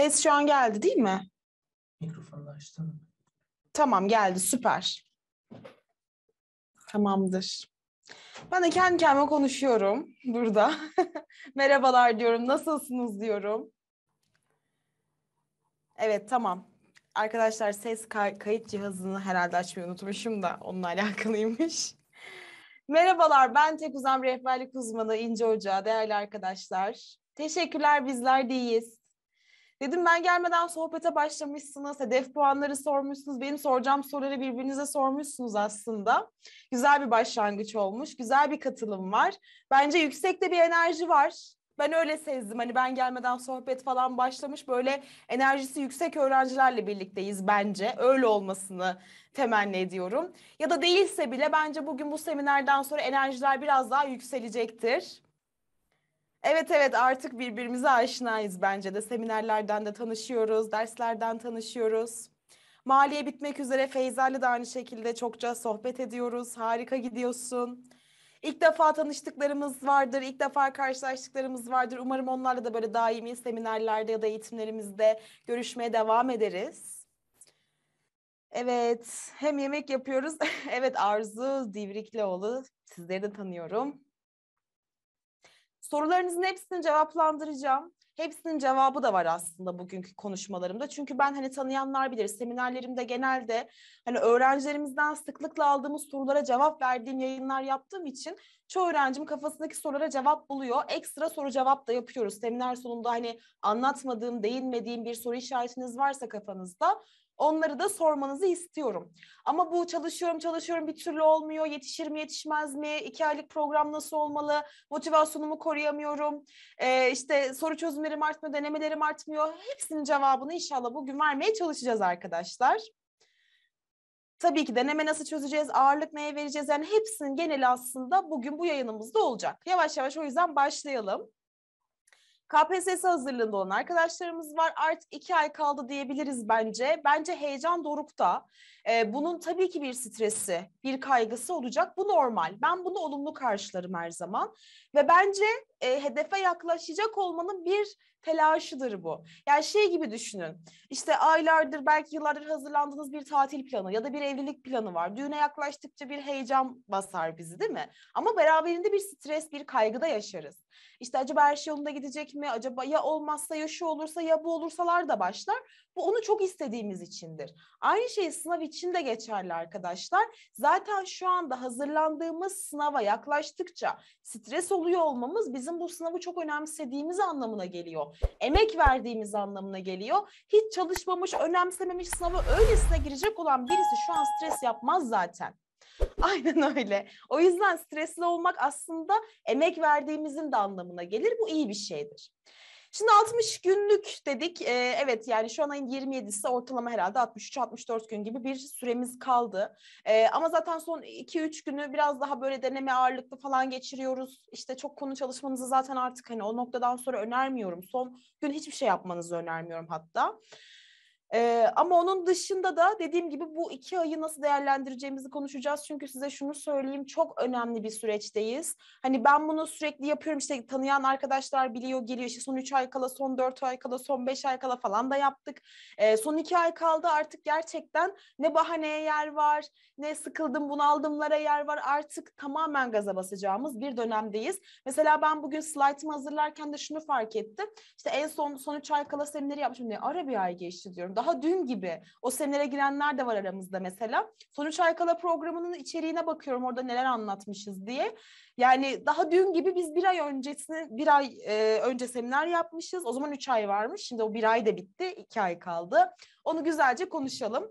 Ses şu an geldi değil mi? Mikrofonu açtım. Tamam geldi süper. Tamamdır. Ben de kendi kendime konuşuyorum burada. Merhabalar diyorum, nasılsınız diyorum. Evet tamam. Arkadaşlar ses kayıt cihazını herhalde açmayı unutmuşum da onunla alakalıymış. Merhabalar ben Tek Uzam Rehberlik Uzmanı İnce Hoca, değerli arkadaşlar. Teşekkürler bizler deyiz. Dedim ben gelmeden sohbete başlamışsınız, hedef puanları sormuşsunuz, benim soracağım soruları birbirinize sormuşsunuz aslında. Güzel bir başlangıç olmuş, güzel bir katılım var. Bence yüksekte bir enerji var. Ben öyle sezdim. Hani ben gelmeden sohbet falan başlamış böyle enerjisi yüksek öğrencilerle birlikteyiz bence. Öyle olmasını temenni ediyorum. Ya da değilse bile bence bugün bu seminerden sonra enerjiler biraz daha yükselecektir. Evet evet artık birbirimize aşinayız bence de. Seminerlerden de tanışıyoruz, derslerden tanışıyoruz. Maliye bitmek üzere Feyza'yla da aynı şekilde çokça sohbet ediyoruz. Harika gidiyorsun. İlk defa tanıştıklarımız vardır, ilk defa karşılaştıklarımız vardır. Umarım onlarla da böyle daimi seminerlerde ya da eğitimlerimizde görüşmeye devam ederiz. Evet, hem yemek yapıyoruz. evet Arzu Divrikleoğlu, sizleri de tanıyorum. Sorularınızın hepsini cevaplandıracağım. Hepsinin cevabı da var aslında bugünkü konuşmalarımda. Çünkü ben hani tanıyanlar bilir seminerlerimde genelde hani öğrencilerimizden sıklıkla aldığımız sorulara cevap verdiğim yayınlar yaptığım için çoğu öğrencim kafasındaki sorulara cevap buluyor. Ekstra soru cevap da yapıyoruz. Seminer sonunda hani anlatmadığım, değinmediğim bir soru işaretiniz varsa kafanızda Onları da sormanızı istiyorum. Ama bu çalışıyorum çalışıyorum bir türlü olmuyor. Yetişir mi yetişmez mi? İki aylık program nasıl olmalı? Motivasyonumu koruyamıyorum. Ee, işte soru çözümlerim artmıyor, denemelerim artmıyor. Hepsinin cevabını inşallah bugün vermeye çalışacağız arkadaşlar. Tabii ki deneme nasıl çözeceğiz, ağırlık neye vereceğiz yani hepsinin geneli aslında bugün bu yayınımızda olacak. Yavaş yavaş o yüzden başlayalım. KPSS hazırlığında olan arkadaşlarımız var. Artık iki ay kaldı diyebiliriz bence. Bence heyecan dorukta. E, bunun tabii ki bir stresi, bir kaygısı olacak. Bu normal. Ben bunu olumlu karşılarım her zaman. Ve bence e, hedefe yaklaşacak olmanın bir telaşıdır bu. Yani şey gibi düşünün. İşte aylardır belki yıllardır hazırlandığınız bir tatil planı ya da bir evlilik planı var. Düğüne yaklaştıkça bir heyecan basar bizi değil mi? Ama beraberinde bir stres, bir kaygı da yaşarız. İşte acaba her şey yolunda gidecek mi? Acaba ya olmazsa ya şu olursa ya bu olursalar da başlar. Bu onu çok istediğimiz içindir. Aynı şey sınav için de geçerli arkadaşlar. Zaten şu anda hazırlandığımız sınava yaklaştıkça stres oluyor olmamız bizim bu sınavı çok önemsediğimiz anlamına geliyor. Emek verdiğimiz anlamına geliyor. Hiç çalışmamış, önemsememiş sınava öylesine girecek olan birisi şu an stres yapmaz zaten. Aynen öyle. O yüzden stresli olmak aslında emek verdiğimizin de anlamına gelir. Bu iyi bir şeydir. Şimdi 60 günlük dedik. Ee, evet yani şu an ayın 27'si ortalama herhalde 63-64 gün gibi bir süremiz kaldı. Ee, ama zaten son 2-3 günü biraz daha böyle deneme ağırlıklı falan geçiriyoruz. İşte çok konu çalışmanızı zaten artık hani o noktadan sonra önermiyorum. Son gün hiçbir şey yapmanızı önermiyorum hatta. Ee, ama onun dışında da dediğim gibi bu iki ayı nasıl değerlendireceğimizi konuşacağız. Çünkü size şunu söyleyeyim çok önemli bir süreçteyiz. Hani ben bunu sürekli yapıyorum işte tanıyan arkadaşlar biliyor geliyor işte son üç ay kala son dört ay kala son beş ay kala falan da yaptık. Ee, son iki ay kaldı artık gerçekten ne bahaneye yer var ne sıkıldım bunaldımlara yer var artık tamamen gaza basacağımız bir dönemdeyiz. Mesela ben bugün slaytımı hazırlarken de şunu fark ettim. İşte en son son üç ay kala semineri yapmışım ne ara bir ay geçti diyorum daha dün gibi o seminere girenler de var aramızda mesela. Sonuç Aykala programının içeriğine bakıyorum orada neler anlatmışız diye. Yani daha dün gibi biz bir ay öncesini bir ay e, önce seminer yapmışız. O zaman üç ay varmış. Şimdi o bir ay da bitti. iki ay kaldı. Onu güzelce konuşalım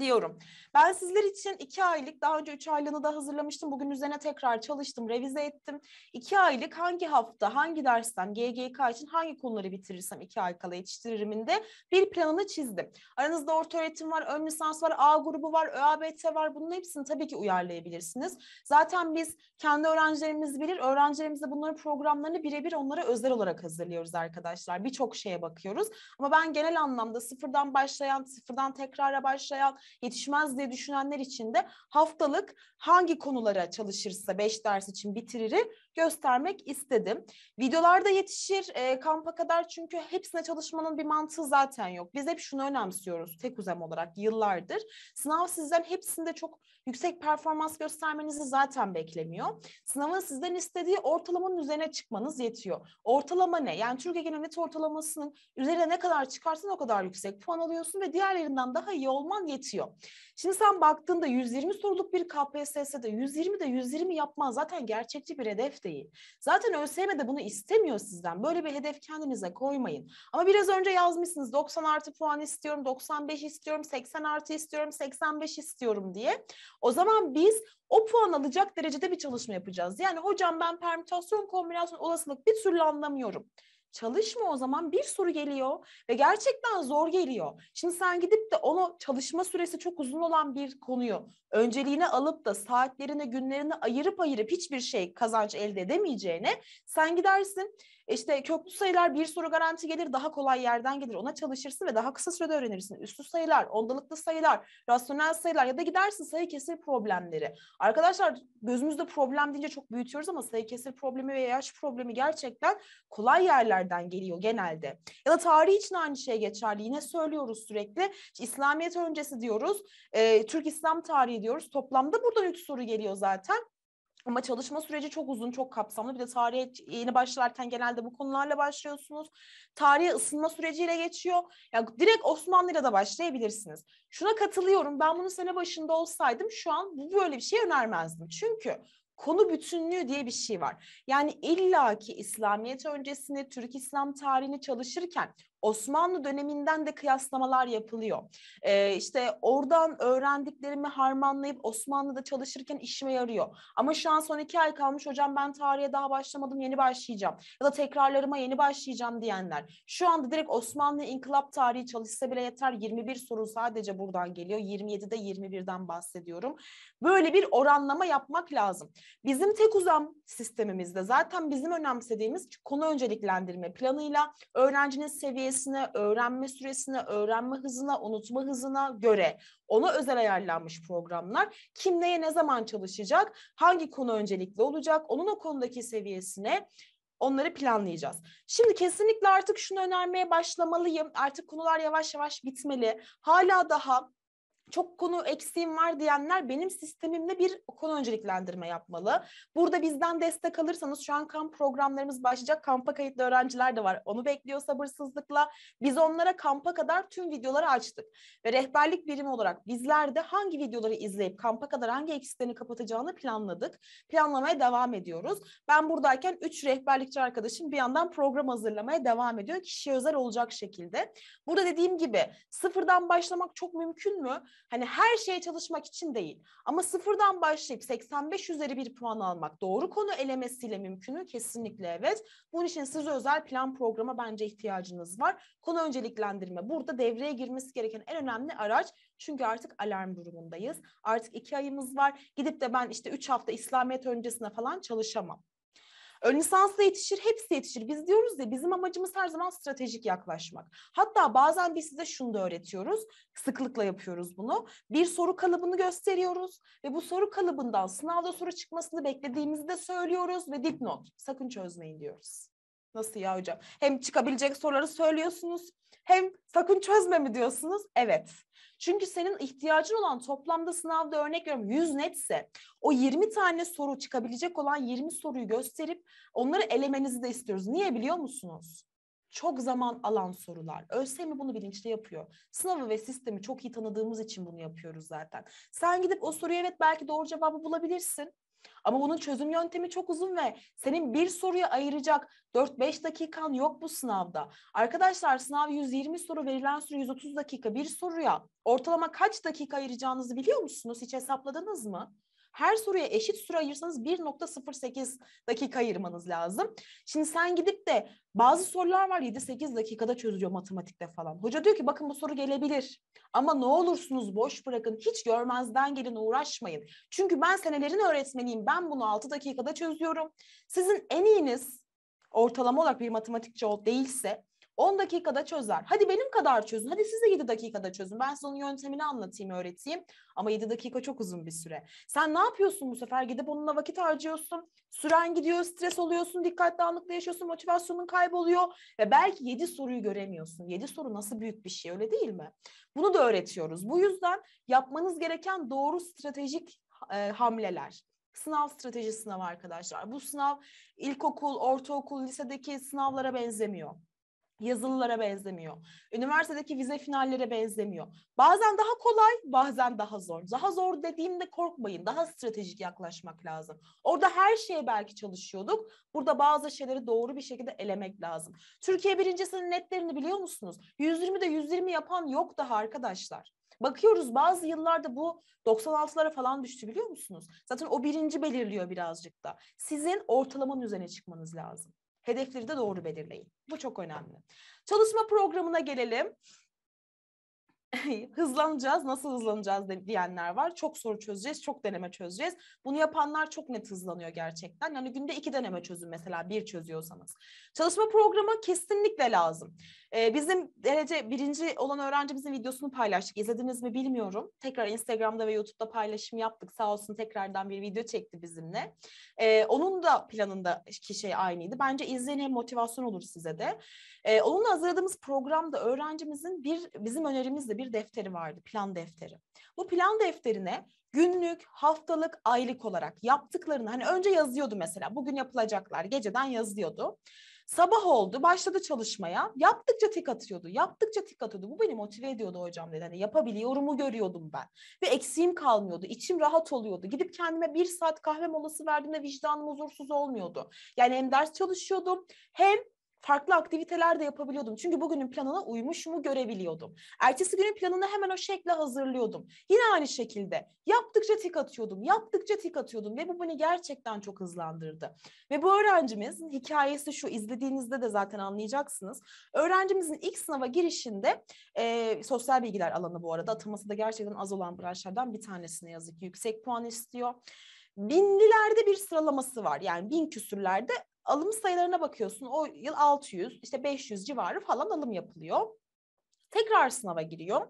diyorum. Ben sizler için iki aylık, daha önce üç aylığını da hazırlamıştım. Bugün üzerine tekrar çalıştım, revize ettim. İki aylık hangi hafta, hangi dersten, GGK için hangi konuları bitirirsem iki ay kala yetiştiririminde bir planını çizdim. Aranızda orta öğretim var, ön lisans var, A grubu var, ÖABT var. Bunun hepsini tabii ki uyarlayabilirsiniz. Zaten biz kendi öğrencilerimiz bilir. öğrencilerimiz de bunların programlarını birebir onlara özel olarak hazırlıyoruz arkadaşlar. Birçok şeye bakıyoruz. Ama ben genel anlamda sıfırdan başlayan, sıfırdan tekrara başlayan, yetişmez diye düşünenler için de haftalık hangi konulara çalışırsa 5 ders için bitiriri göstermek istedim. Videolarda yetişir e, kampa kadar çünkü hepsine çalışmanın bir mantığı zaten yok. Biz hep şunu önemsiyoruz tek uzem olarak yıllardır. Sınav sizden hepsinde çok yüksek performans göstermenizi zaten beklemiyor. Sınavın sizden istediği ortalamanın üzerine çıkmanız yetiyor. Ortalama ne? Yani Türkiye Genel Net Ortalamasının üzerine ne kadar çıkarsan o kadar yüksek puan alıyorsun ve diğerlerinden daha iyi olman yetiyor. Şimdi sen baktığında 120 soruluk bir KPSS'de 120 de 120 yapman zaten gerçekçi bir hedef değil. Zaten ÖSYM de bunu istemiyor sizden. Böyle bir hedef kendinize koymayın. Ama biraz önce yazmışsınız 90 artı puan istiyorum, 95 istiyorum, 80 artı istiyorum, 85 istiyorum diye. O zaman biz o puan alacak derecede bir çalışma yapacağız. Yani hocam ben permütasyon kombinasyon olasılık bir türlü anlamıyorum. Çalışma o zaman bir soru geliyor ve gerçekten zor geliyor. Şimdi sen gidip de onu çalışma süresi çok uzun olan bir konuyu önceliğine alıp da saatlerine günlerine ayırıp ayırıp hiçbir şey kazanç elde edemeyeceğine sen gidersin işte köklü sayılar bir soru garanti gelir daha kolay yerden gelir. Ona çalışırsın ve daha kısa sürede öğrenirsin. Üstü sayılar, ondalıklı sayılar, rasyonel sayılar ya da gidersin sayı kesir problemleri. Arkadaşlar gözümüzde problem deyince çok büyütüyoruz ama sayı kesir problemi ve yaş problemi gerçekten kolay yerlerden geliyor genelde. Ya da tarih için aynı şey geçerli. Yine söylüyoruz sürekli. İslamiyet öncesi diyoruz. E, Türk İslam tarihi diyoruz. Toplamda buradan üç soru geliyor zaten. Ama çalışma süreci çok uzun, çok kapsamlı. Bir de tarihe yeni başlarken genelde bu konularla başlıyorsunuz. Tarihe ısınma süreciyle geçiyor. Yani direkt Osmanlı'yla da başlayabilirsiniz. Şuna katılıyorum. Ben bunu sene başında olsaydım şu an bu böyle bir şey önermezdim. Çünkü konu bütünlüğü diye bir şey var. Yani illaki İslamiyet öncesini, Türk İslam tarihini çalışırken Osmanlı döneminden de kıyaslamalar yapılıyor. E, işte oradan öğrendiklerimi harmanlayıp Osmanlı'da çalışırken işime yarıyor. Ama şu an son iki ay kalmış hocam ben tarihe daha başlamadım yeni başlayacağım. Ya da tekrarlarıma yeni başlayacağım diyenler. Şu anda direkt Osmanlı İnkılap tarihi çalışsa bile yeter. 21 soru sadece buradan geliyor. 27'de 21'den bahsediyorum. Böyle bir oranlama yapmak lazım. Bizim tek uzam sistemimizde zaten bizim önemsediğimiz konu önceliklendirme planıyla öğrencinin seviyesi süresine, öğrenme süresine, öğrenme hızına, unutma hızına göre ona özel ayarlanmış programlar. Kim neye ne zaman çalışacak, hangi konu öncelikli olacak, onun o konudaki seviyesine Onları planlayacağız. Şimdi kesinlikle artık şunu önermeye başlamalıyım. Artık konular yavaş yavaş bitmeli. Hala daha çok konu eksiğim var diyenler benim sistemimle bir konu önceliklendirme yapmalı. Burada bizden destek alırsanız şu an kamp programlarımız başlayacak. Kampa kayıtlı öğrenciler de var. Onu bekliyor sabırsızlıkla. Biz onlara kampa kadar tüm videoları açtık. Ve rehberlik birimi olarak bizler de hangi videoları izleyip kampa kadar hangi eksiklerini kapatacağını planladık. Planlamaya devam ediyoruz. Ben buradayken 3 rehberlikçi arkadaşım bir yandan program hazırlamaya devam ediyor. Kişiye özel olacak şekilde. Burada dediğim gibi sıfırdan başlamak çok mümkün mü? Hani her şeye çalışmak için değil. Ama sıfırdan başlayıp 85 üzeri bir puan almak doğru konu elemesiyle mümkünü Kesinlikle evet. Bunun için size özel plan programa bence ihtiyacınız var. Konu önceliklendirme burada devreye girmesi gereken en önemli araç. Çünkü artık alarm durumundayız. Artık iki ayımız var. Gidip de ben işte üç hafta İslamiyet öncesine falan çalışamam. Ön lisansa yetişir, hepsi yetişir. Biz diyoruz ya bizim amacımız her zaman stratejik yaklaşmak. Hatta bazen biz size şunu da öğretiyoruz. Sıklıkla yapıyoruz bunu. Bir soru kalıbını gösteriyoruz ve bu soru kalıbından sınavda soru çıkmasını beklediğimizi de söylüyoruz ve dipnot sakın çözmeyin diyoruz. Nasıl ya hocam? Hem çıkabilecek soruları söylüyorsunuz hem sakın çözme mi diyorsunuz? Evet. Çünkü senin ihtiyacın olan toplamda sınavda örnek veriyorum 100 netse o 20 tane soru çıkabilecek olan 20 soruyu gösterip onları elemenizi de istiyoruz. Niye biliyor musunuz? Çok zaman alan sorular. ÖSYM bunu bilinçli yapıyor. Sınavı ve sistemi çok iyi tanıdığımız için bunu yapıyoruz zaten. Sen gidip o soruyu evet belki doğru cevabı bulabilirsin. Ama bunun çözüm yöntemi çok uzun ve senin bir soruya ayıracak 4-5 dakikan yok bu sınavda. Arkadaşlar sınav 120 soru verilen süre 130 dakika bir soruya ortalama kaç dakika ayıracağınızı biliyor musunuz? Hiç hesapladınız mı? Her soruya eşit süre ayırsanız 1.08 dakika ayırmanız lazım. Şimdi sen gidip de bazı sorular var 7-8 dakikada çözülüyor matematikte falan. Hoca diyor ki bakın bu soru gelebilir ama ne olursunuz boş bırakın hiç görmezden gelin uğraşmayın. Çünkü ben senelerin öğretmeniyim ben bunu 6 dakikada çözüyorum. Sizin en iyiniz ortalama olarak bir matematikçi değilse 10 dakikada çözer. Hadi benim kadar çözün. Hadi siz de 7 dakikada çözün. Ben size onun yöntemini anlatayım, öğreteyim. Ama 7 dakika çok uzun bir süre. Sen ne yapıyorsun bu sefer? Gidip onunla vakit harcıyorsun. Süren gidiyor, stres oluyorsun, dikkat dağınıklığı yaşıyorsun, motivasyonun kayboluyor. Ve belki 7 soruyu göremiyorsun. 7 soru nasıl büyük bir şey öyle değil mi? Bunu da öğretiyoruz. Bu yüzden yapmanız gereken doğru stratejik e, hamleler. Sınav strateji sınavı arkadaşlar. Bu sınav ilkokul, ortaokul, lisedeki sınavlara benzemiyor yazılılara benzemiyor. Üniversitedeki vize finallere benzemiyor. Bazen daha kolay, bazen daha zor. Daha zor dediğimde korkmayın. Daha stratejik yaklaşmak lazım. Orada her şeye belki çalışıyorduk. Burada bazı şeyleri doğru bir şekilde elemek lazım. Türkiye birincisinin netlerini biliyor musunuz? 120'de 120 yapan yok daha arkadaşlar. Bakıyoruz bazı yıllarda bu 96'lara falan düştü biliyor musunuz? Zaten o birinci belirliyor birazcık da. Sizin ortalamanın üzerine çıkmanız lazım. Hedefleri de doğru belirleyin. Bu çok önemli. Çalışma programına gelelim. hızlanacağız, nasıl hızlanacağız diyenler var. Çok soru çözeceğiz, çok deneme çözeceğiz. Bunu yapanlar çok net hızlanıyor gerçekten. Yani günde iki deneme çözün mesela bir çözüyorsanız. Çalışma programı kesinlikle lazım. Ee, bizim derece birinci olan öğrencimizin videosunu paylaştık. İzlediniz mi bilmiyorum. Tekrar Instagram'da ve YouTube'da paylaşım yaptık. Sağ olsun tekrardan bir video çekti bizimle. E, onun da planındaki şey aynıydı. Bence izleyin motivasyon olur size de. E, onunla hazırladığımız programda öğrencimizin bir bizim önerimizde bir defteri vardı. Plan defteri. Bu plan defterine günlük, haftalık, aylık olarak yaptıklarını hani önce yazıyordu mesela. Bugün yapılacaklar. Geceden yazıyordu. Sabah oldu, başladı çalışmaya. Yaptıkça tik atıyordu, yaptıkça tik atıyordu. Bu beni motive ediyordu hocam dedi. Hani yapabiliyorumu görüyordum ben. Ve eksiğim kalmıyordu, içim rahat oluyordu. Gidip kendime bir saat kahve molası verdiğimde vicdanım huzursuz olmuyordu. Yani hem ders çalışıyordum hem farklı aktiviteler de yapabiliyordum. Çünkü bugünün planına uymuş mu görebiliyordum. Ertesi günün planını hemen o şekle hazırlıyordum. Yine aynı şekilde yaptıkça tik atıyordum, yaptıkça tik atıyordum ve bu beni gerçekten çok hızlandırdı. Ve bu öğrencimizin hikayesi şu, izlediğinizde de zaten anlayacaksınız. Öğrencimizin ilk sınava girişinde e, sosyal bilgiler alanı bu arada ataması da gerçekten az olan branşlardan bir tanesine yazık ki yüksek puan istiyor. Binlilerde bir sıralaması var yani bin küsürlerde alım sayılarına bakıyorsun. O yıl 600, işte 500 civarı falan alım yapılıyor. Tekrar sınava giriyor.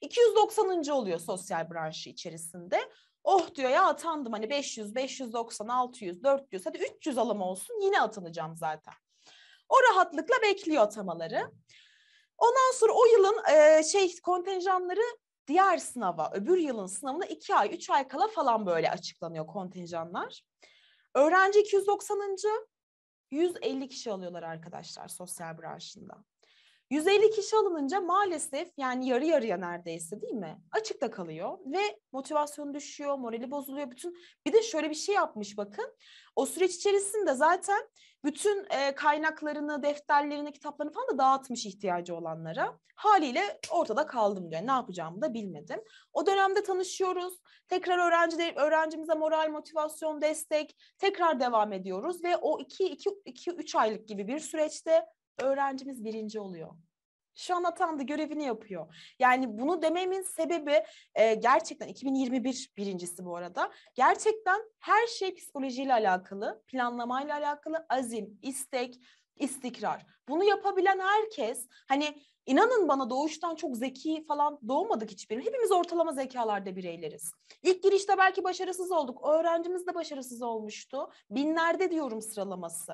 290. oluyor sosyal branşı içerisinde. Oh diyor ya atandım hani 500, 590, 600, 400 hadi 300 alım olsun yine atanacağım zaten. O rahatlıkla bekliyor atamaları. Ondan sonra o yılın e, şey kontenjanları diğer sınava, öbür yılın sınavına iki ay, üç ay kala falan böyle açıklanıyor kontenjanlar. Öğrenci 290. 150 kişi alıyorlar arkadaşlar sosyal branşında. 150 kişi alınınca maalesef yani yarı yarıya neredeyse değil mi? Açıkta kalıyor ve motivasyon düşüyor, morali bozuluyor. Bütün bir de şöyle bir şey yapmış bakın. O süreç içerisinde zaten bütün e, kaynaklarını, defterlerini, kitaplarını falan da dağıtmış ihtiyacı olanlara. Haliyle ortada kaldım diyor. ne yapacağımı da bilmedim. O dönemde tanışıyoruz. Tekrar öğrenciler, öğrencimize moral, motivasyon, destek. Tekrar devam ediyoruz ve o 2 2 2 3 aylık gibi bir süreçte öğrencimiz birinci oluyor. Şu an atandı görevini yapıyor. Yani bunu dememin sebebi e, gerçekten 2021 birincisi bu arada. Gerçekten her şey psikolojiyle alakalı, planlamayla alakalı, azim, istek, istikrar. Bunu yapabilen herkes hani İnanın bana doğuştan çok zeki falan doğmadık hiçbir. Hepimiz ortalama zekalarda bireyleriz. İlk girişte belki başarısız olduk. Öğrencimiz de başarısız olmuştu. Binlerde diyorum sıralaması.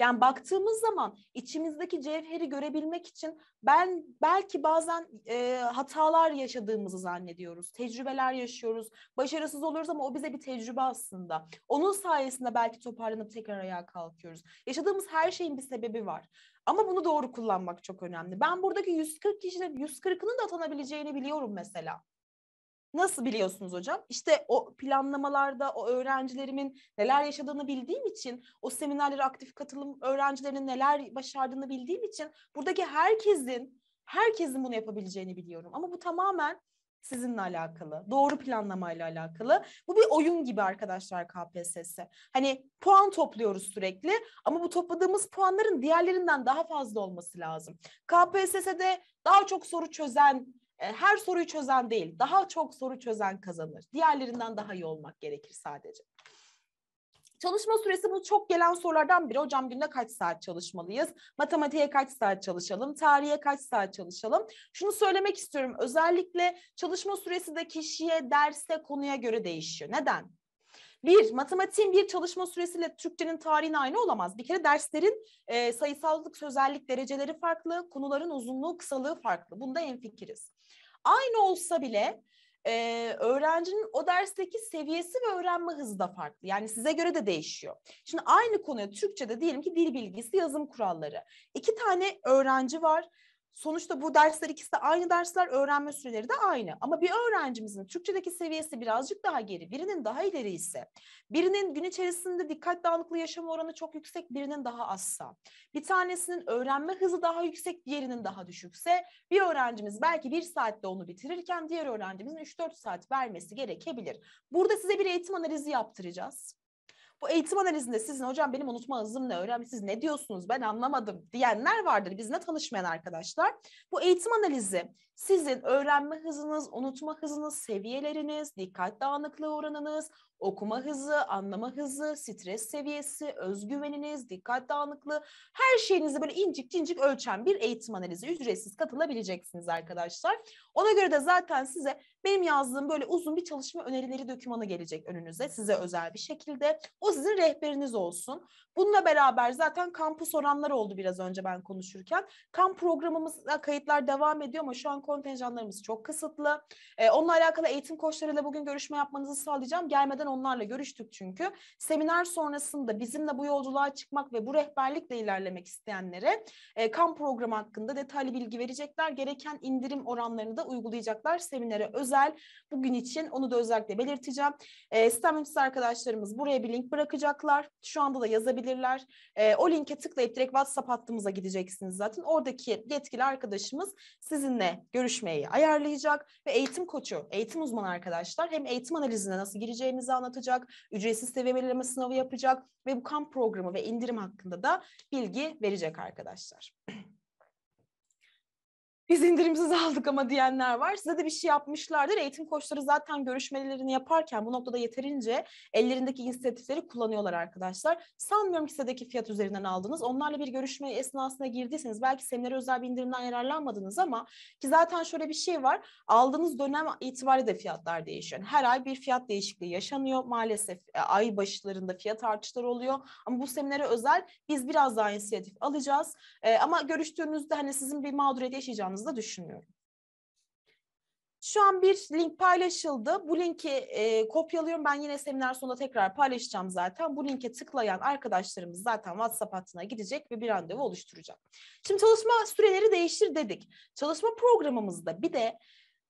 Yani baktığımız zaman içimizdeki cevheri görebilmek için ben belki bazen e, hatalar yaşadığımızı zannediyoruz. Tecrübeler yaşıyoruz. Başarısız oluruz ama o bize bir tecrübe aslında. Onun sayesinde belki toparlanıp tekrar ayağa kalkıyoruz. Yaşadığımız her şeyin bir sebebi var. Ama bunu doğru kullanmak çok önemli. Ben buradaki 140 kişinin 140'ının da atanabileceğini biliyorum mesela. Nasıl biliyorsunuz hocam? İşte o planlamalarda o öğrencilerimin neler yaşadığını bildiğim için, o seminerlere aktif katılım öğrencilerinin neler başardığını bildiğim için buradaki herkesin herkesin bunu yapabileceğini biliyorum. Ama bu tamamen sizinle alakalı, doğru planlamayla alakalı. Bu bir oyun gibi arkadaşlar KPSS. Hani puan topluyoruz sürekli ama bu topladığımız puanların diğerlerinden daha fazla olması lazım. KPSS'de daha çok soru çözen, e, her soruyu çözen değil, daha çok soru çözen kazanır. Diğerlerinden daha iyi olmak gerekir sadece. Çalışma süresi bu çok gelen sorulardan biri. Hocam günde kaç saat çalışmalıyız? Matematiğe kaç saat çalışalım? Tarihe kaç saat çalışalım? Şunu söylemek istiyorum. Özellikle çalışma süresi de kişiye, derse, konuya göre değişiyor. Neden? Bir, matematiğin bir çalışma süresiyle Türkçenin tarihine aynı olamaz. Bir kere derslerin e, sayısallık, sözellik dereceleri farklı, konuların uzunluğu, kısalığı farklı. Bunda en fikiriz. Aynı olsa bile e, öğrencinin o dersteki seviyesi ve öğrenme hızı da farklı. Yani size göre de değişiyor. Şimdi aynı konuya Türkçe'de diyelim ki dil bilgisi, yazım kuralları. İki tane öğrenci var. Sonuçta bu dersler ikisi de aynı dersler, öğrenme süreleri de aynı. Ama bir öğrencimizin Türkçedeki seviyesi birazcık daha geri, birinin daha ileri ise, birinin gün içerisinde dikkat dağınıklığı yaşama oranı çok yüksek, birinin daha azsa, bir tanesinin öğrenme hızı daha yüksek, diğerinin daha düşükse, bir öğrencimiz belki bir saatte onu bitirirken diğer öğrencimizin 3-4 saat vermesi gerekebilir. Burada size bir eğitim analizi yaptıracağız. Bu eğitim analizinde sizin hocam benim unutma hızım ne öğrenmiş siz ne diyorsunuz ben anlamadım diyenler vardır bizimle tanışmayan arkadaşlar. Bu eğitim analizi sizin öğrenme hızınız, unutma hızınız, seviyeleriniz, dikkat dağınıklığı oranınız, okuma hızı, anlama hızı, stres seviyesi, özgüveniniz, dikkat dağınıklığı her şeyinizi böyle incik incik ölçen bir eğitim analizi ücretsiz katılabileceksiniz arkadaşlar. Ona göre de zaten size benim yazdığım böyle uzun bir çalışma önerileri dokümanı gelecek önünüze size özel bir şekilde. O sizin rehberiniz olsun. Bununla beraber zaten kampus oranları oldu biraz önce ben konuşurken. Kamp programımızda e, kayıtlar devam ediyor ama şu an kontenjanlarımız çok kısıtlı. Ee, onunla alakalı eğitim koçlarıyla bugün görüşme yapmanızı sağlayacağım. Gelmeden onlarla görüştük çünkü. Seminer sonrasında bizimle bu yolculuğa çıkmak ve bu rehberlikle ilerlemek isteyenlere e, kamp programı hakkında detaylı bilgi verecekler. Gereken indirim oranlarını da uygulayacaklar seminere özel. Bugün için onu da özellikle belirteceğim. E, sistem yöneticisi arkadaşlarımız buraya bir link bırakacaklar. Şu anda da yazabilirler. E, o linke tıklayıp direkt WhatsApp hattımıza gideceksiniz zaten. Oradaki yetkili arkadaşımız sizinle görüşmeyi ayarlayacak ve eğitim koçu, eğitim uzmanı arkadaşlar hem eğitim analizine nasıl gireceğimizi anlatacak, ücretsiz belirleme sınavı yapacak ve bu kamp programı ve indirim hakkında da bilgi verecek arkadaşlar. biz indirimsiz aldık ama diyenler var. Size de bir şey yapmışlardır. Eğitim koçları zaten görüşmelerini yaparken bu noktada yeterince ellerindeki inisiyatifleri kullanıyorlar arkadaşlar. Sanmıyorum ki sitedeki fiyat üzerinden aldınız. Onlarla bir görüşme esnasına girdiyseniz belki seminere özel bir indirimden yararlanmadınız ama ki zaten şöyle bir şey var. Aldığınız dönem itibariyle de fiyatlar değişiyor. her ay bir fiyat değişikliği yaşanıyor. Maalesef e, ay başlarında fiyat artışları oluyor. Ama bu seminere özel biz biraz daha inisiyatif alacağız. E, ama görüştüğünüzde hani sizin bir mağduriyet yaşayacağınız yaptığımızda düşünüyorum. Şu an bir link paylaşıldı. Bu linki e, kopyalıyorum. Ben yine seminer sonunda tekrar paylaşacağım zaten. Bu linke tıklayan arkadaşlarımız zaten WhatsApp hattına gidecek ve bir randevu oluşturacak. Şimdi çalışma süreleri değiştir dedik. Çalışma programımızda bir de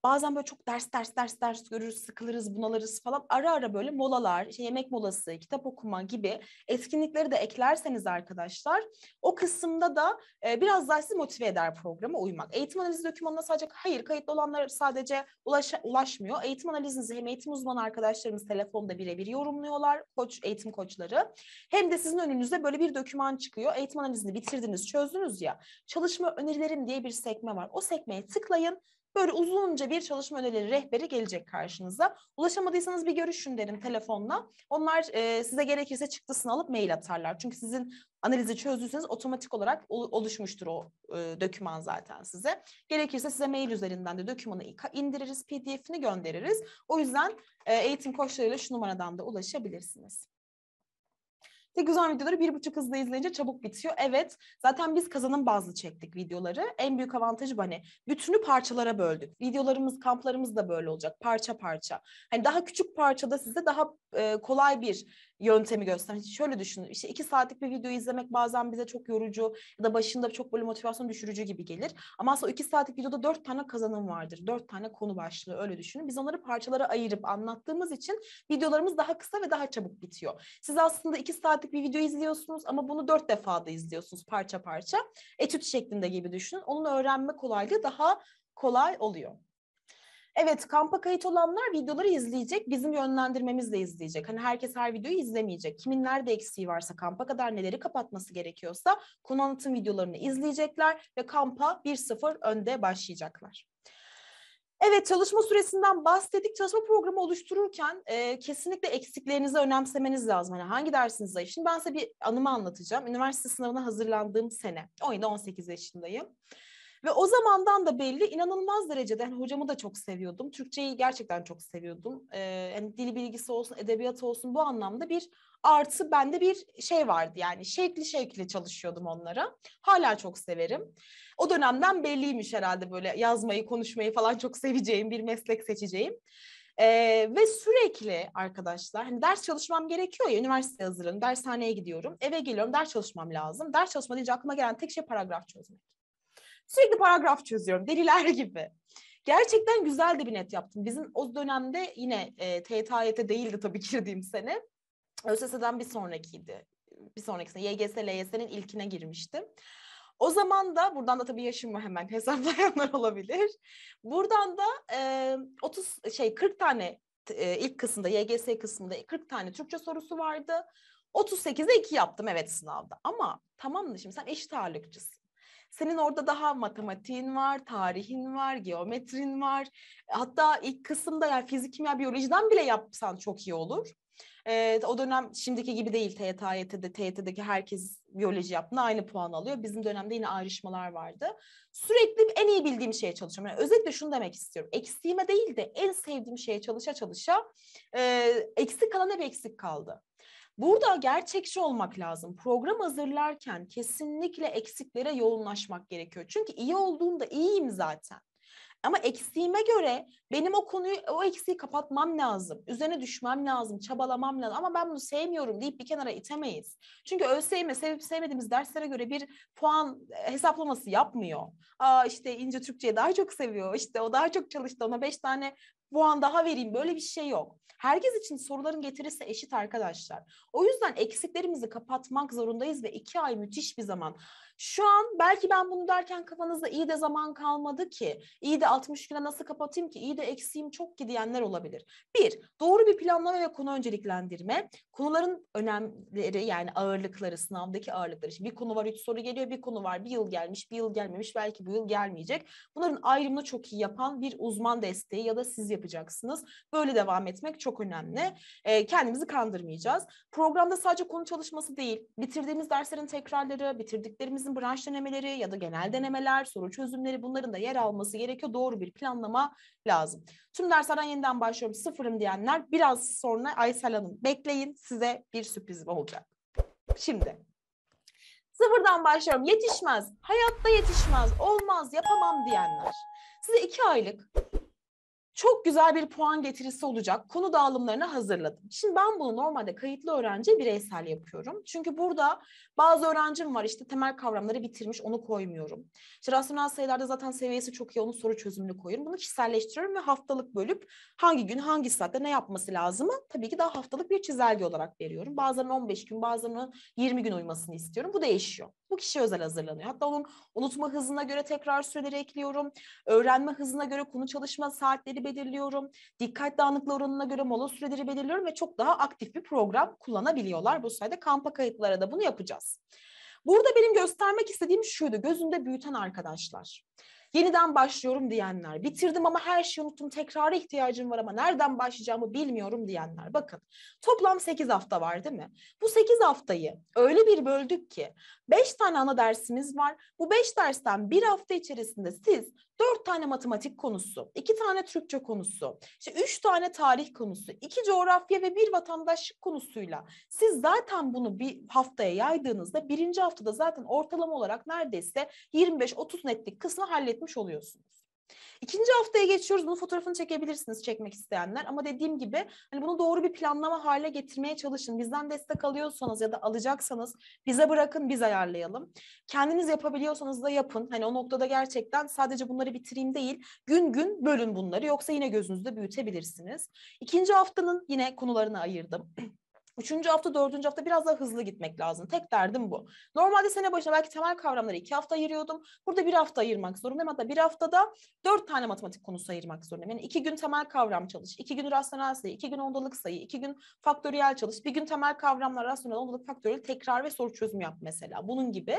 bazen böyle çok ders ders ders ders görürüz, sıkılırız, bunalırız falan. Ara ara böyle molalar, işte yemek molası, kitap okuma gibi etkinlikleri de eklerseniz arkadaşlar o kısımda da e, biraz daha sizi motive eder programa uymak. Eğitim analizi dokümanına sadece hayır kayıtlı olanlar sadece ulaş ulaşmıyor. Eğitim analizinizi hem eğitim uzmanı arkadaşlarımız telefonda birebir yorumluyorlar koç eğitim koçları. Hem de sizin önünüzde böyle bir doküman çıkıyor. Eğitim analizini bitirdiniz, çözdünüz ya. Çalışma önerilerim diye bir sekme var. O sekmeye tıklayın Böyle uzunca bir çalışma önerileri rehberi gelecek karşınıza. Ulaşamadıysanız bir görüşün derim telefonla. Onlar e, size gerekirse çıktısını alıp mail atarlar. Çünkü sizin analizi çözdüyseniz otomatik olarak oluşmuştur o e, döküman zaten size. Gerekirse size mail üzerinden de dökümanı indiririz, pdf'ini göndeririz. O yüzden e, eğitim koçlarıyla şu numaradan da ulaşabilirsiniz. İşte güzel videoları bir buçuk hızla izleyince çabuk bitiyor. Evet zaten biz kazanın bazı çektik videoları. En büyük avantajı bu hani bütünü parçalara böldük. Videolarımız, kamplarımız da böyle olacak parça parça. Hani daha küçük parçada size daha e, kolay bir yöntemi gösteren. Şöyle düşünün işte iki saatlik bir video izlemek bazen bize çok yorucu ya da başında çok böyle motivasyon düşürücü gibi gelir. Ama aslında o iki saatlik videoda dört tane kazanım vardır. Dört tane konu başlığı öyle düşünün. Biz onları parçalara ayırıp anlattığımız için videolarımız daha kısa ve daha çabuk bitiyor. Siz aslında iki saatlik bir video izliyorsunuz ama bunu dört defa da izliyorsunuz parça parça. Etüt şeklinde gibi düşünün. Onun öğrenme kolaylığı daha kolay oluyor. Evet kampa kayıt olanlar videoları izleyecek, bizim yönlendirmemizle izleyecek. Hani herkes her videoyu izlemeyecek. Kimin nerede eksiği varsa kampa kadar neleri kapatması gerekiyorsa konu anlatım videolarını izleyecekler ve kampa 1-0 önde başlayacaklar. Evet çalışma süresinden bahsettik. Çalışma programı oluştururken e, kesinlikle eksiklerinizi önemsemeniz lazım. Hani hangi dersiniz zayıf? Şimdi ben size bir anımı anlatacağım. Üniversite sınavına hazırlandığım sene. O yine 18 yaşındayım. Ve o zamandan da belli inanılmaz derecede yani hocamı da çok seviyordum. Türkçeyi gerçekten çok seviyordum. Ee, yani dil bilgisi olsun, edebiyat olsun bu anlamda bir artı bende bir şey vardı yani şekli şekli çalışıyordum onlara. Hala çok severim. O dönemden belliymiş herhalde böyle yazmayı, konuşmayı falan çok seveceğim bir meslek seçeceğim. Ee, ve sürekli arkadaşlar hani ders çalışmam gerekiyor ya üniversite hazırlanıyorum, dershaneye gidiyorum, eve geliyorum, ders çalışmam lazım. Ders çalışma deyince aklıma gelen tek şey paragraf çözmek. Sürekli paragraf çözüyorum deliler gibi. Gerçekten güzel de bir net yaptım. Bizim o dönemde yine e, TYT değildi tabii girdiğim sene. ÖSS'den bir sonrakiydi. Bir sonraki sene YGS, LYS'nin ilkine girmiştim. O zaman da buradan da tabii yaşımı hemen hesaplayanlar olabilir. Buradan da e, 30 şey 40 tane e, ilk kısımda YGS kısmında 40 tane Türkçe sorusu vardı. 38'e 2 yaptım evet sınavda. Ama tamam mı şimdi sen eşit ağırlıkçısın. Senin orada daha matematiğin var, tarihin var, geometrin var. Hatta ilk kısımda yani fizik, kimya, biyolojiden bile yapsan çok iyi olur. Ee, o dönem şimdiki gibi değil TYT, AYT'de, TYT'deki herkes biyoloji yaptığında aynı puan alıyor. Bizim dönemde yine ayrışmalar vardı. Sürekli en iyi bildiğim şeye çalışıyorum. Yani özetle şunu demek istiyorum. Eksiğime değil de en sevdiğim şeye çalışa çalışa e, eksik kalan hep eksik kaldı. Burada gerçekçi olmak lazım. Program hazırlarken kesinlikle eksiklere yoğunlaşmak gerekiyor. Çünkü iyi olduğumda iyiyim zaten. Ama eksiğime göre benim o konuyu, o eksiği kapatmam lazım. Üzerine düşmem lazım, çabalamam lazım. Ama ben bunu sevmiyorum deyip bir kenara itemeyiz. Çünkü ÖSYM sevip sevmediğimiz derslere göre bir puan e, hesaplaması yapmıyor. Aa işte İnce Türkçe'yi daha çok seviyor. İşte o daha çok çalıştı. Ona beş tane bu an daha vereyim böyle bir şey yok. Herkes için soruların getirisi eşit arkadaşlar. O yüzden eksiklerimizi kapatmak zorundayız ve iki ay müthiş bir zaman. Şu an belki ben bunu derken kafanızda iyi de zaman kalmadı ki, iyi de 60 güne nasıl kapatayım ki, iyi de eksiğim çok ki diyenler olabilir. Bir, doğru bir planlama ve konu önceliklendirme. Konuların önemleri yani ağırlıkları, sınavdaki ağırlıkları. Şimdi bir konu var, üç soru geliyor, bir konu var, bir yıl gelmiş, bir yıl gelmemiş, belki bu yıl gelmeyecek. Bunların ayrımını çok iyi yapan bir uzman desteği ya da siz yapacaksınız. Böyle devam etmek çok önemli. E, kendimizi kandırmayacağız. Programda sadece konu çalışması değil, bitirdiğimiz derslerin tekrarları, bitirdiklerimiz öğrencilerimizin branş denemeleri ya da genel denemeler, soru çözümleri bunların da yer alması gerekiyor. Doğru bir planlama lazım. Tüm derslerden yeniden başlıyorum sıfırım diyenler biraz sonra Aysel Hanım bekleyin size bir sürpriz olacak. Şimdi sıfırdan başlıyorum yetişmez, hayatta yetişmez, olmaz, yapamam diyenler. Size iki aylık çok güzel bir puan getirisi olacak konu dağılımlarını hazırladım. Şimdi ben bunu normalde kayıtlı öğrenci bireysel yapıyorum. Çünkü burada bazı öğrencim var işte temel kavramları bitirmiş onu koymuyorum. İşte rasyonel sayılarda zaten seviyesi çok iyi onu soru çözümünü koyuyorum. Bunu kişiselleştiriyorum ve haftalık bölüp hangi gün hangi saatte ne yapması lazımı tabii ki daha haftalık bir çizelge olarak veriyorum. Bazılarının 15 gün bazılarının 20 gün uymasını istiyorum. Bu değişiyor. Bu kişi özel hazırlanıyor. Hatta onun unutma hızına göre tekrar süreleri ekliyorum. Öğrenme hızına göre konu çalışma saatleri belirliyorum. Dikkat dağınıklığı oranına göre mola süreleri belirliyorum ve çok daha aktif bir program kullanabiliyorlar. Bu sayede kampa kayıtlara da bunu yapacağız. Burada benim göstermek istediğim şuydu. gözünde büyüten arkadaşlar. Yeniden başlıyorum diyenler, bitirdim ama her şeyi unuttum, tekrara ihtiyacım var ama nereden başlayacağımı bilmiyorum diyenler. Bakın toplam 8 hafta var değil mi? Bu 8 haftayı öyle bir böldük ki 5 tane ana dersimiz var. Bu 5 dersten bir hafta içerisinde siz Dört tane matematik konusu, iki tane Türkçe konusu, işte üç tane tarih konusu, iki coğrafya ve bir vatandaşlık konusuyla siz zaten bunu bir haftaya yaydığınızda birinci haftada zaten ortalama olarak neredeyse 25-30 netlik kısmı halletmiş oluyorsunuz. İkinci haftaya geçiyoruz. Bunu fotoğrafını çekebilirsiniz çekmek isteyenler. Ama dediğim gibi hani bunu doğru bir planlama hale getirmeye çalışın. Bizden destek alıyorsanız ya da alacaksanız bize bırakın biz ayarlayalım. Kendiniz yapabiliyorsanız da yapın. Hani o noktada gerçekten sadece bunları bitireyim değil. Gün gün bölün bunları. Yoksa yine gözünüzde büyütebilirsiniz. İkinci haftanın yine konularını ayırdım. Üçüncü hafta, dördüncü hafta biraz daha hızlı gitmek lazım. Tek derdim bu. Normalde sene başına belki temel kavramları iki hafta ayırıyordum. Burada bir hafta ayırmak zorundayım. Hatta bir haftada dört tane matematik konusu ayırmak zorundayım. Yani iki gün temel kavram çalış, iki gün rasyonel sayı, iki gün ondalık sayı, iki gün faktöriyel çalış, bir gün temel kavramlar, rasyonel, ondalık, faktöriyel tekrar ve soru çözümü yap mesela. Bunun gibi.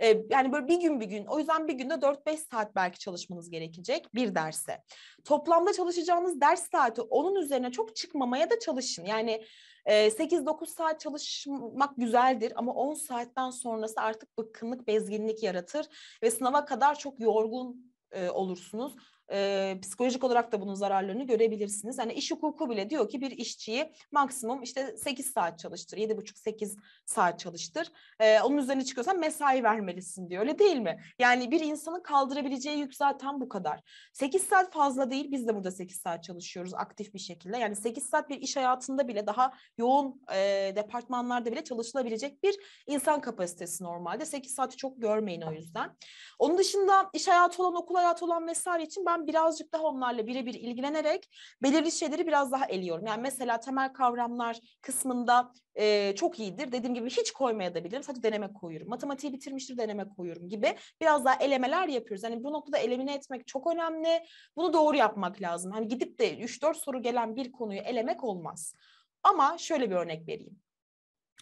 Ee, yani böyle bir gün bir gün. O yüzden bir günde dört beş saat belki çalışmanız gerekecek bir derse. Toplamda çalışacağınız ders saati onun üzerine çok çıkmamaya da çalışın. Yani 8-9 saat çalışmak güzeldir ama 10 saatten sonrası artık bıkkınlık, bezginlik yaratır ve sınava kadar çok yorgun olursunuz e, psikolojik olarak da bunun zararlarını görebilirsiniz. Yani iş hukuku bile diyor ki bir işçiyi maksimum işte 8 saat çalıştır, 7,5-8 saat çalıştır. E, onun üzerine çıkıyorsan mesai vermelisin diyor öyle değil mi? Yani bir insanın kaldırabileceği yük zaten bu kadar. 8 saat fazla değil biz de burada 8 saat çalışıyoruz aktif bir şekilde. Yani 8 saat bir iş hayatında bile daha yoğun e, departmanlarda bile çalışılabilecek bir insan kapasitesi normalde. 8 saati çok görmeyin o yüzden. Onun dışında iş hayatı olan, okul hayatı olan vesaire için ben birazcık daha onlarla birebir ilgilenerek belirli şeyleri biraz daha eliyorum. Yani mesela temel kavramlar kısmında e, çok iyidir. Dediğim gibi hiç koymaya da bilirim. Sadece deneme koyuyorum. Matematiği bitirmiştir deneme koyuyorum gibi. Biraz daha elemeler yapıyoruz. Yani bu noktada elemine etmek çok önemli. Bunu doğru yapmak lazım. Hani gidip de 3-4 soru gelen bir konuyu elemek olmaz. Ama şöyle bir örnek vereyim.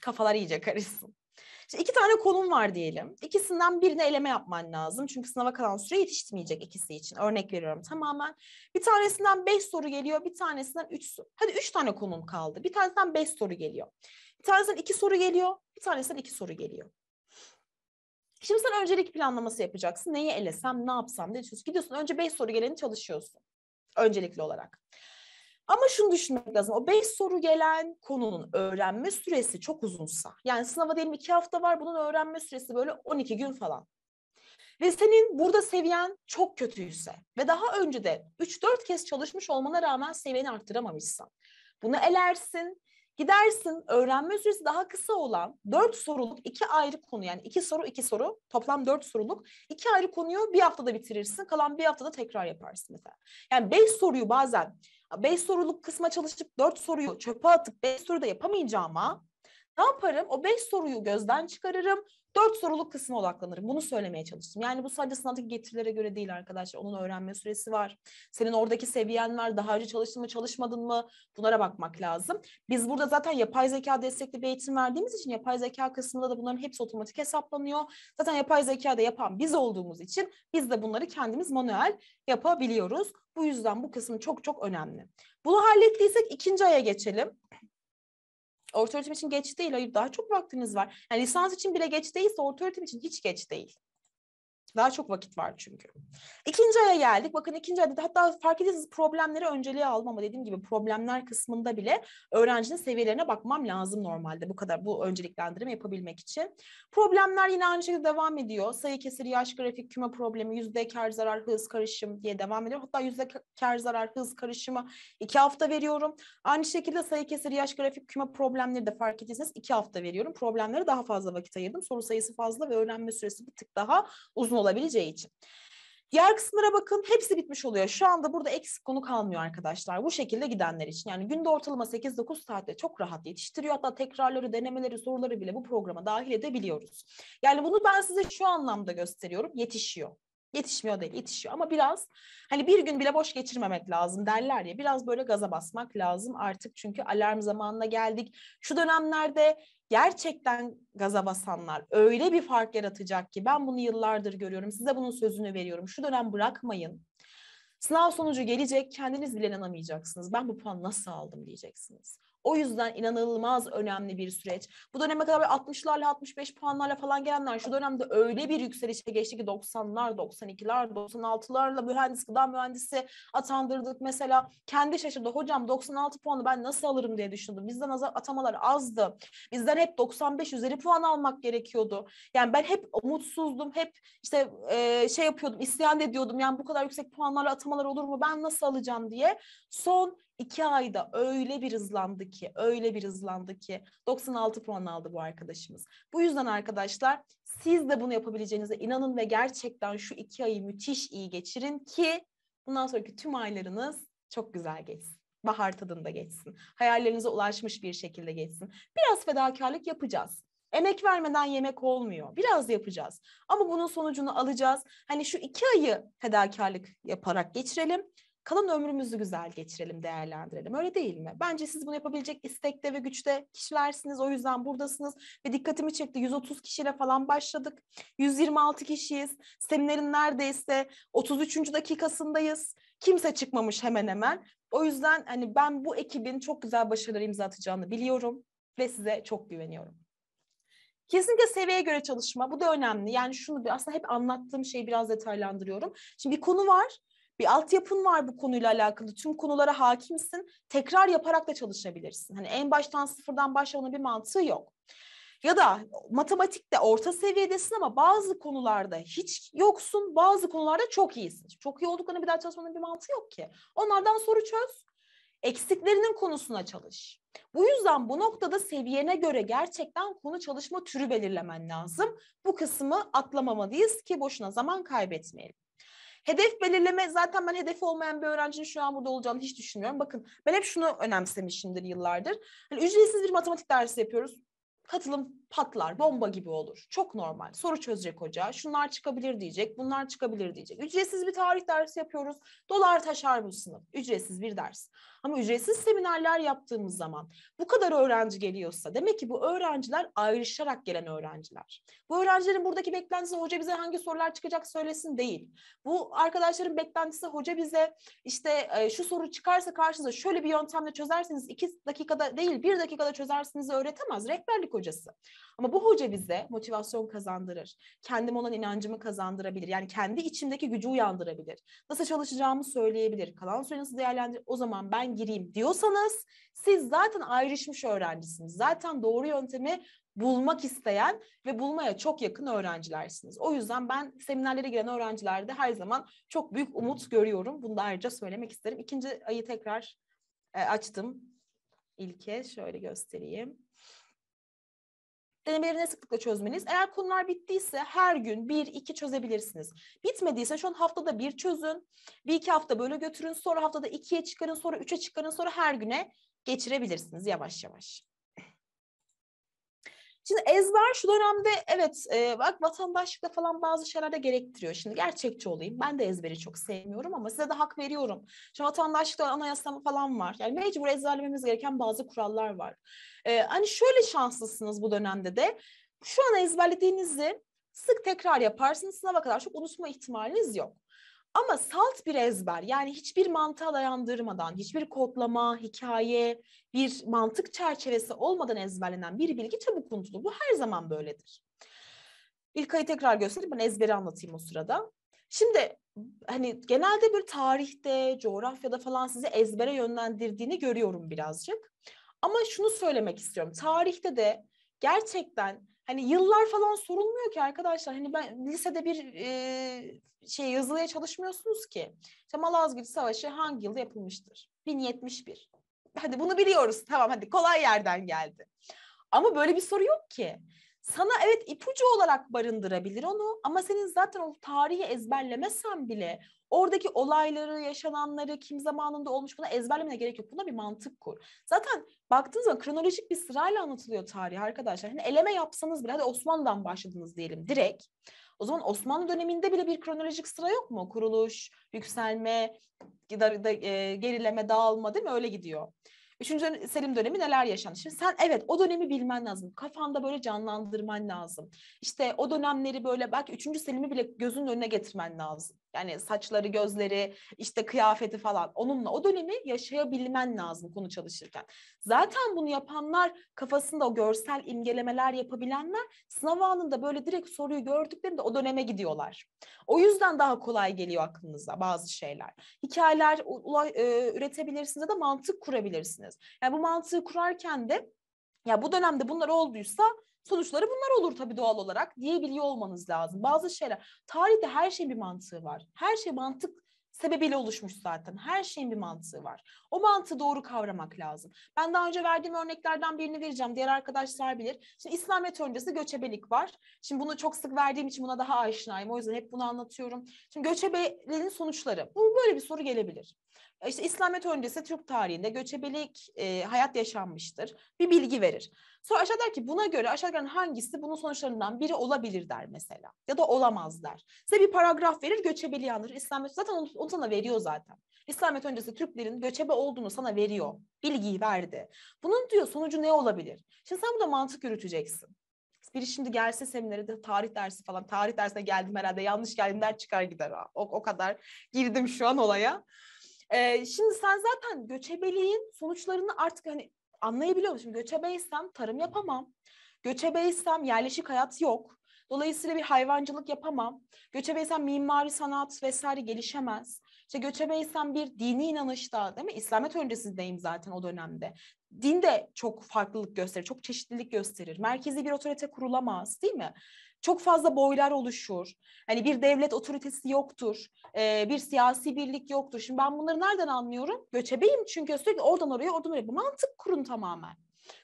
Kafalar iyice karışsın. Şimdi iki tane konum var diyelim. İkisinden birine eleme yapman lazım. Çünkü sınava kalan süre yetişmeyecek ikisi için. Örnek veriyorum tamamen. Bir tanesinden beş soru geliyor, bir tanesinden üç soru. Hadi üç tane konum kaldı. Bir tanesinden beş soru geliyor. Bir tanesinden iki soru geliyor, bir tanesinden iki soru geliyor. Şimdi sen öncelik planlaması yapacaksın. Neyi elesem, ne yapsam diye düşünüyorsun. Gidiyorsun önce beş soru geleni çalışıyorsun. Öncelikli olarak. Ama şunu düşünmek lazım. O beş soru gelen konunun öğrenme süresi çok uzunsa. Yani sınava diyelim iki hafta var bunun öğrenme süresi böyle 12 gün falan. Ve senin burada seviyen çok kötüyse ve daha önce de 3-4 kez çalışmış olmana rağmen seviyeni arttıramamışsan. Bunu elersin, gidersin öğrenme süresi daha kısa olan 4 soruluk iki ayrı konu yani iki soru iki soru toplam 4 soruluk iki ayrı konuyu bir haftada bitirirsin. Kalan bir haftada tekrar yaparsın mesela. Yani 5 soruyu bazen 5 soruluk kısma çalışıp 4 soruyu çöpe atıp 5 soruda yapamayacağıma ne yaparım? O 5 soruyu gözden çıkarırım. Dört soruluk kısmına odaklanırım. Bunu söylemeye çalıştım. Yani bu sadece sınavdaki getirilere göre değil arkadaşlar. Onun öğrenme süresi var. Senin oradaki seviyen var. Daha önce çalıştın mı çalışmadın mı? Bunlara bakmak lazım. Biz burada zaten yapay zeka destekli bir eğitim verdiğimiz için yapay zeka kısmında da bunların hepsi otomatik hesaplanıyor. Zaten yapay zeka da yapan biz olduğumuz için biz de bunları kendimiz manuel yapabiliyoruz. Bu yüzden bu kısım çok çok önemli. Bunu hallettiysek ikinci aya geçelim. Orta öğretim için geç değil. Hayır daha çok vaktiniz var. Yani lisans için bile geç değilse orta öğretim için hiç geç değil. Daha çok vakit var çünkü. İkinci aya geldik. Bakın ikinci ayda hatta fark ediyorsunuz problemleri önceliğe almama dediğim gibi problemler kısmında bile öğrencinin seviyelerine bakmam lazım normalde bu kadar bu önceliklendirme yapabilmek için. Problemler yine aynı şekilde devam ediyor. Sayı kesir, yaş grafik, küme problemi, yüzde kar zarar, hız karışım diye devam ediyor. Hatta yüzde kar zarar, hız karışımı iki hafta veriyorum. Aynı şekilde sayı kesir, yaş grafik, küme problemleri de fark ediyorsanız iki hafta veriyorum. Problemlere daha fazla vakit ayırdım. Soru sayısı fazla ve öğrenme süresi bir tık daha uzun olabileceği için. Diğer kısımlara bakın hepsi bitmiş oluyor. Şu anda burada eksik konu kalmıyor arkadaşlar. Bu şekilde gidenler için yani günde ortalama 8-9 saatte çok rahat yetiştiriyor. Hatta tekrarları, denemeleri, soruları bile bu programa dahil edebiliyoruz. Yani bunu ben size şu anlamda gösteriyorum. Yetişiyor. Yetişmiyor değil, yetişiyor ama biraz hani bir gün bile boş geçirmemek lazım derler ya. Biraz böyle gaza basmak lazım artık çünkü alarm zamanına geldik. Şu dönemlerde gerçekten gaza basanlar öyle bir fark yaratacak ki ben bunu yıllardır görüyorum. Size bunun sözünü veriyorum. Şu dönem bırakmayın. Sınav sonucu gelecek, kendiniz bile inanamayacaksınız. Ben bu puan nasıl aldım diyeceksiniz. O yüzden inanılmaz önemli bir süreç. Bu döneme kadar 60'larla 65 puanlarla falan gelenler şu dönemde öyle bir yükselişe geçti ki 90'lar, 92'ler, 96'larla mühendis gıda mühendisi atandırdık. Mesela kendi şaşırdı. Hocam 96 puanı ben nasıl alırım diye düşündüm. Bizden az, atamalar azdı. Bizden hep 95 üzeri puan almak gerekiyordu. Yani ben hep umutsuzdum. Hep işte e, şey yapıyordum, isyan ediyordum. Yani bu kadar yüksek puanlarla atamalar olur mu? Ben nasıl alacağım diye. Son iki ayda öyle bir hızlandı ki, öyle bir hızlandı ki 96 puan aldı bu arkadaşımız. Bu yüzden arkadaşlar siz de bunu yapabileceğinize inanın ve gerçekten şu iki ayı müthiş iyi geçirin ki bundan sonraki tüm aylarınız çok güzel geçsin bahar tadında geçsin. Hayallerinize ulaşmış bir şekilde geçsin. Biraz fedakarlık yapacağız. Emek vermeden yemek olmuyor. Biraz yapacağız. Ama bunun sonucunu alacağız. Hani şu iki ayı fedakarlık yaparak geçirelim kalan ömrümüzü güzel geçirelim, değerlendirelim. Öyle değil mi? Bence siz bunu yapabilecek istekte ve güçte kişilersiniz. O yüzden buradasınız ve dikkatimi çekti. 130 kişiyle falan başladık. 126 kişiyiz. Seminerin neredeyse 33. dakikasındayız. Kimse çıkmamış hemen hemen. O yüzden hani ben bu ekibin çok güzel başarıları imza atacağını biliyorum ve size çok güveniyorum. Kesinlikle seviyeye göre çalışma. Bu da önemli. Yani şunu aslında hep anlattığım şeyi biraz detaylandırıyorum. Şimdi bir konu var bir altyapın var bu konuyla alakalı. Tüm konulara hakimsin. Tekrar yaparak da çalışabilirsin. Hani en baştan sıfırdan başlamanın bir mantığı yok. Ya da matematikte orta seviyedesin ama bazı konularda hiç yoksun, bazı konularda çok iyisin. Çok iyi olduklarını bir daha çalışmanın bir mantığı yok ki. Onlardan soru çöz, eksiklerinin konusuna çalış. Bu yüzden bu noktada seviyene göre gerçekten konu çalışma türü belirlemen lazım. Bu kısmı atlamamalıyız ki boşuna zaman kaybetmeyelim. Hedef belirleme zaten ben hedefi olmayan bir öğrencinin şu an burada olacağını hiç düşünmüyorum. Bakın ben hep şunu önemsemişimdir yıllardır. Hani ücretsiz bir matematik dersi yapıyoruz. Katılım patlar, bomba gibi olur. Çok normal. Soru çözecek hoca. Şunlar çıkabilir diyecek, bunlar çıkabilir diyecek. Ücretsiz bir tarih dersi yapıyoruz. Dolar taşar bu sınıf. Ücretsiz bir ders. Ama ücretsiz seminerler yaptığımız zaman bu kadar öğrenci geliyorsa demek ki bu öğrenciler ayrışarak gelen öğrenciler. Bu öğrencilerin buradaki beklentisi hoca bize hangi sorular çıkacak söylesin değil. Bu arkadaşların beklentisi hoca bize işte e, şu soru çıkarsa karşınıza şöyle bir yöntemle çözerseniz iki dakikada değil bir dakikada çözersiniz öğretemez rehberlik hocası. Ama bu hoca bize motivasyon kazandırır. Kendim olan inancımı kazandırabilir. Yani kendi içimdeki gücü uyandırabilir. Nasıl çalışacağımı söyleyebilir. Kalan süre nasıl değerlendirir? O zaman ben gireyim diyorsanız siz zaten ayrışmış öğrencisiniz. Zaten doğru yöntemi bulmak isteyen ve bulmaya çok yakın öğrencilersiniz. O yüzden ben seminerlere giren öğrencilerde her zaman çok büyük umut görüyorum. Bunu da ayrıca söylemek isterim. İkinci ayı tekrar e, açtım. İlke şöyle göstereyim. Denemeleri ne sıklıkla çözmeliyiz? Eğer konular bittiyse her gün bir, iki çözebilirsiniz. Bitmediyse şu an haftada bir çözün. Bir iki hafta böyle götürün. Sonra haftada ikiye çıkarın. Sonra üçe çıkarın. Sonra her güne geçirebilirsiniz yavaş yavaş. Şimdi ezber şu dönemde evet e, bak vatandaşlıkta falan bazı şeylerde gerektiriyor. Şimdi gerçekçi olayım. Ben de ezberi çok sevmiyorum ama size de hak veriyorum. Şimdi vatandaşlıkta anayasa falan var. Yani mecbur ezberlememiz gereken bazı kurallar var. E, hani şöyle şanslısınız bu dönemde de. Şu an ezberlediğinizi sık tekrar yaparsınız. Sınava kadar çok unutma ihtimaliniz yok. Ama salt bir ezber yani hiçbir mantığa dayandırmadan, hiçbir kodlama, hikaye, bir mantık çerçevesi olmadan ezberlenen bir bilgi çabuk unutulur. Bu her zaman böyledir. İlkay'ı tekrar göstereyim ben ezberi anlatayım o sırada. Şimdi hani genelde bir tarihte, coğrafyada falan sizi ezbere yönlendirdiğini görüyorum birazcık. Ama şunu söylemek istiyorum. Tarihte de gerçekten hani yıllar falan sorulmuyor ki arkadaşlar. Hani ben lisede bir e, şey yazılıya çalışmıyorsunuz ki. İşte Malazgirt Savaşı hangi yılda yapılmıştır? 1071. Hadi bunu biliyoruz. Tamam hadi kolay yerden geldi. Ama böyle bir soru yok ki. Sana evet ipucu olarak barındırabilir onu ama senin zaten o tarihi ezberlemesen bile Oradaki olayları, yaşananları, kim zamanında olmuş buna ezberlemene gerek yok. Buna bir mantık kur. Zaten baktığınız zaman kronolojik bir sırayla anlatılıyor tarih arkadaşlar. Hani eleme yapsanız bile hadi Osmanlı'dan başladınız diyelim direkt. O zaman Osmanlı döneminde bile bir kronolojik sıra yok mu? Kuruluş, yükselme, e, gerileme, dağılma değil mi? Öyle gidiyor. Üçüncü Selim dönemi neler yaşandı? Şimdi sen evet o dönemi bilmen lazım. Kafanda böyle canlandırman lazım. İşte o dönemleri böyle belki üçüncü Selim'i bile gözünün önüne getirmen lazım. Yani saçları, gözleri, işte kıyafeti falan. Onunla o dönemi yaşayabilmen lazım konu çalışırken. Zaten bunu yapanlar kafasında o görsel imgelemeler yapabilenler sınav anında böyle direkt soruyu gördüklerinde o döneme gidiyorlar. O yüzden daha kolay geliyor aklınıza bazı şeyler. Hikayeler ula, e, üretebilirsiniz ya da mantık kurabilirsiniz düşüneceğiz. Yani bu mantığı kurarken de ya bu dönemde bunlar olduysa sonuçları bunlar olur tabii doğal olarak diyebiliyor olmanız lazım. Bazı şeyler tarihte her şeyin bir mantığı var. Her şey mantık sebebiyle oluşmuş zaten. Her şeyin bir mantığı var. O mantığı doğru kavramak lazım. Ben daha önce verdiğim örneklerden birini vereceğim. Diğer arkadaşlar bilir. Şimdi İslamiyet öncesi göçebelik var. Şimdi bunu çok sık verdiğim için buna daha aşinayım. O yüzden hep bunu anlatıyorum. Şimdi göçebeliğin sonuçları. Bu böyle bir soru gelebilir. E, işte İslamiyet öncesi Türk tarihinde göçebelik e, hayat yaşanmıştır. Bir bilgi verir. Sonra aşağı der ki buna göre aşağıdan hangisi bunun sonuçlarından biri olabilir der mesela. Ya da olamaz der. Size bir paragraf verir göçebeliği anlatır. İslamiyet zaten onu, onu sana veriyor zaten. İslamiyet öncesi Türklerin göçebe olduğunu sana veriyor. Bilgiyi verdi. Bunun diyor sonucu ne olabilir? Şimdi sen burada mantık yürüteceksin. Biri şimdi gelse seminere de tarih dersi falan. Tarih dersine geldim herhalde. Yanlış geldim der çıkar gider. Ha. O, o kadar girdim şu an olaya. Ee, şimdi sen zaten göçebeliğin sonuçlarını artık hani anlayabiliyor musun? Göçebeysem tarım yapamam. Göçebeysem yerleşik hayat yok. Dolayısıyla bir hayvancılık yapamam. Göçebeysem mimari sanat vesaire gelişemez. İşte göçebeysem bir dini inanışta değil mi? İslamiyet öncesindeyim zaten o dönemde. Din de çok farklılık gösterir, çok çeşitlilik gösterir. Merkezi bir otorite kurulamaz değil mi? çok fazla boylar oluşur. Hani bir devlet otoritesi yoktur, ee, bir siyasi birlik yoktur. Şimdi ben bunları nereden anlıyorum? Göçebeyim çünkü sürekli oradan oraya, oradan oraya. Bu mantık kurun tamamen.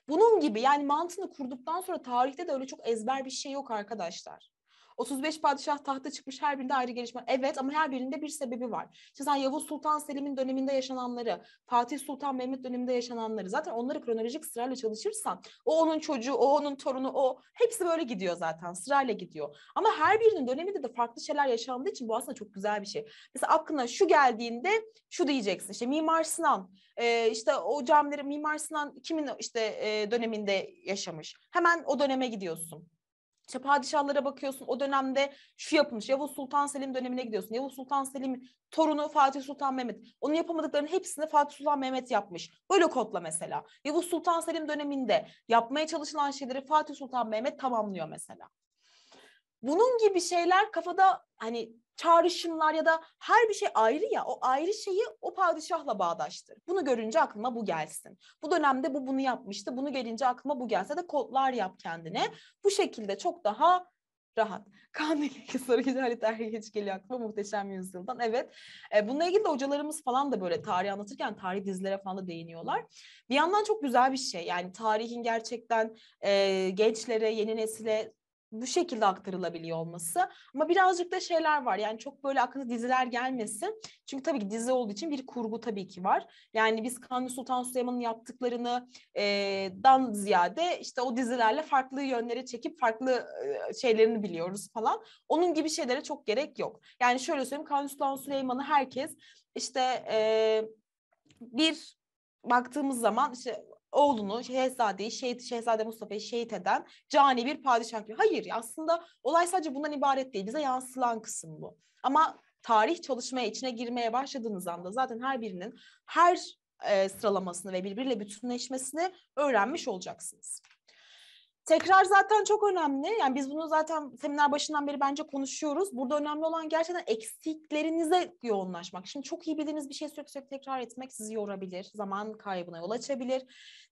Bunun gibi yani mantığını kurduktan sonra tarihte de öyle çok ezber bir şey yok arkadaşlar. 35 padişah tahta çıkmış her birinde ayrı gelişme. Evet ama her birinde bir sebebi var. İşte sen Yavuz Sultan Selim'in döneminde yaşananları, Fatih Sultan Mehmet döneminde yaşananları zaten onları kronolojik sırayla çalışırsan o onun çocuğu, o onun torunu, o hepsi böyle gidiyor zaten sırayla gidiyor. Ama her birinin döneminde de farklı şeyler yaşandığı için bu aslında çok güzel bir şey. Mesela aklına şu geldiğinde şu diyeceksin işte Mimar Sinan e, işte o camileri Mimar Sinan kimin işte e, döneminde yaşamış. Hemen o döneme gidiyorsun. İşte padişahlara bakıyorsun o dönemde şu yapılmış. Yavuz Sultan Selim dönemine gidiyorsun. Yavuz Sultan Selim torunu Fatih Sultan Mehmet. Onun yapamadıklarının hepsini Fatih Sultan Mehmet yapmış. Böyle kodla mesela. Yavuz Sultan Selim döneminde yapmaya çalışılan şeyleri Fatih Sultan Mehmet tamamlıyor mesela. Bunun gibi şeyler kafada hani çağrışımlar ya da her bir şey ayrı ya o ayrı şeyi o padişahla bağdaştır. Bunu görünce aklıma bu gelsin. Bu dönemde bu bunu yapmıştı. Bunu gelince aklıma bu gelse de kodlar yap kendine. Bu şekilde çok daha rahat. Kanuni soru güzel tarihi hiç geliyor aklıma muhteşem yüzyıldan. Evet. E, bununla ilgili de hocalarımız falan da böyle tarih anlatırken tarih dizilere falan da değiniyorlar. Bir yandan çok güzel bir şey. Yani tarihin gerçekten e, gençlere, yeni nesile bu şekilde aktarılabiliyor olması. Ama birazcık da şeyler var. Yani çok böyle aklınıza diziler gelmesin. Çünkü tabii ki dizi olduğu için bir kurgu tabii ki var. Yani biz Kanuni Sultan Süleyman'ın yaptıklarını e, dan ziyade işte o dizilerle farklı yönlere çekip farklı e, şeylerini biliyoruz falan. Onun gibi şeylere çok gerek yok. Yani şöyle söyleyeyim Kanuni Sultan Süleyman'ı herkes işte e, bir baktığımız zaman işte oğlunu Şehzade'yi şehit, Şehzade Mustafa'yı şehit eden cani bir padişah gibi. Hayır aslında olay sadece bundan ibaret değil. Bize yansılan kısım bu. Ama tarih çalışmaya içine girmeye başladığınız anda zaten her birinin her e, sıralamasını ve birbiriyle bütünleşmesini öğrenmiş olacaksınız tekrar zaten çok önemli. Yani biz bunu zaten seminer başından beri bence konuşuyoruz. Burada önemli olan gerçekten eksiklerinize yoğunlaşmak. Şimdi çok iyi bildiğiniz bir şey sürekli sürekli tekrar etmek sizi yorabilir. Zaman kaybına yol açabilir.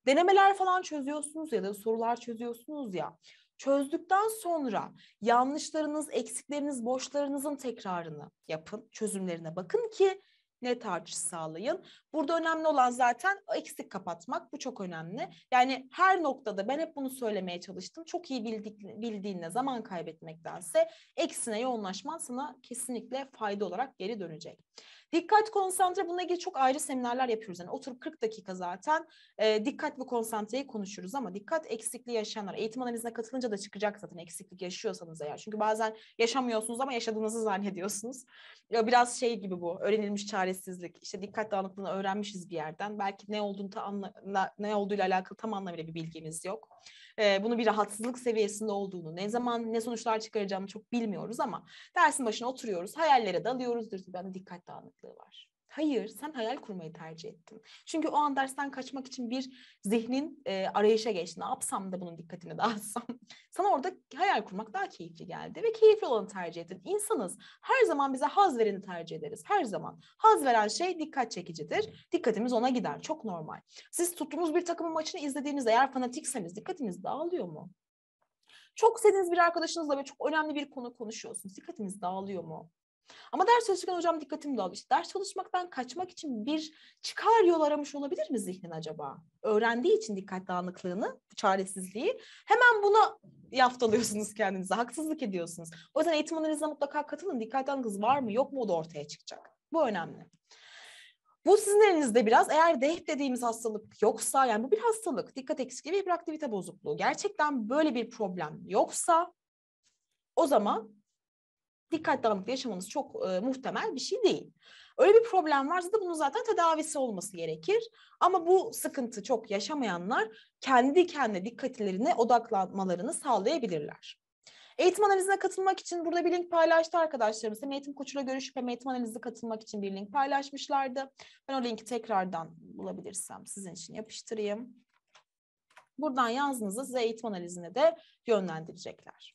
Denemeler falan çözüyorsunuz ya da sorular çözüyorsunuz ya. Çözdükten sonra yanlışlarınız, eksikleriniz, boşlarınızın tekrarını yapın, çözümlerine bakın ki net artış sağlayın. Burada önemli olan zaten eksik kapatmak. Bu çok önemli. Yani her noktada ben hep bunu söylemeye çalıştım. Çok iyi bildik, bildiğinle zaman kaybetmektense eksine yoğunlaşman sana kesinlikle fayda olarak geri dönecek. Dikkat konsantre bununla ilgili çok ayrı seminerler yapıyoruz. Yani oturup 40 dakika zaten e, dikkat ve konsantreyi konuşuruz ama dikkat eksikliği yaşayanlar eğitim analizine katılınca da çıkacak zaten eksiklik yaşıyorsanız eğer. Çünkü bazen yaşamıyorsunuz ama yaşadığınızı zannediyorsunuz. Biraz şey gibi bu öğrenilmiş çaresizlik. İşte dikkat dağınıklığını öğrenmişiz bir yerden. Belki ne olduğunu ta anla, ne olduğuyla alakalı tam anlamıyla bir bilgimiz yok. E, bunu bir rahatsızlık seviyesinde olduğunu, ne zaman ne sonuçlar çıkaracağını çok bilmiyoruz ama dersin başına oturuyoruz, hayallere dalıyoruz. Diyoruz ben dikkat dağınıklığı var. Hayır, sen hayal kurmayı tercih ettin. Çünkü o an dersten kaçmak için bir zihnin e, arayışa geçti. Ne yapsam da bunun dikkatini dağıtsam. Sana orada hayal kurmak daha keyifli geldi ve keyifli olanı tercih ettin. İnsanız. Her zaman bize haz vereni tercih ederiz. Her zaman. Haz veren şey dikkat çekicidir. Dikkatimiz ona gider. Çok normal. Siz tuttuğunuz bir takımın maçını izlediğiniz eğer fanatikseniz dikkatiniz dağılıyor mu? Çok sevdiğiniz bir arkadaşınızla ve çok önemli bir konu konuşuyorsunuz. Dikkatiniz dağılıyor mu? Ama ders çalışırken hocam dikkatim dağılıyor. İşte ders çalışmaktan kaçmak için bir çıkar yol aramış olabilir mi zihnin acaba? Öğrendiği için dikkat dağınıklığını, çaresizliği hemen buna yaftalıyorsunuz kendinize, haksızlık ediyorsunuz. O yüzden eğitim analizine mutlaka katılın. Dikkat dağınıklığınız var mı yok mu o da ortaya çıkacak. Bu önemli. Bu sizin elinizde biraz eğer DEH dediğimiz hastalık yoksa yani bu bir hastalık dikkat eksikliği ve hiperaktivite bozukluğu gerçekten böyle bir problem yoksa o zaman Dikkat dağınıklığı yaşamanız çok e, muhtemel bir şey değil. Öyle bir problem varsa da bunun zaten tedavisi olması gerekir. Ama bu sıkıntı çok yaşamayanlar kendi kendine dikkatlerine odaklanmalarını sağlayabilirler. Eğitim analizine katılmak için burada bir link paylaştı arkadaşlarımız. Hem eğitim koçuyla görüşüp hem eğitim analizine katılmak için bir link paylaşmışlardı. Ben o linki tekrardan bulabilirsem sizin için yapıştırayım. Buradan yazınızı size eğitim analizine de yönlendirecekler.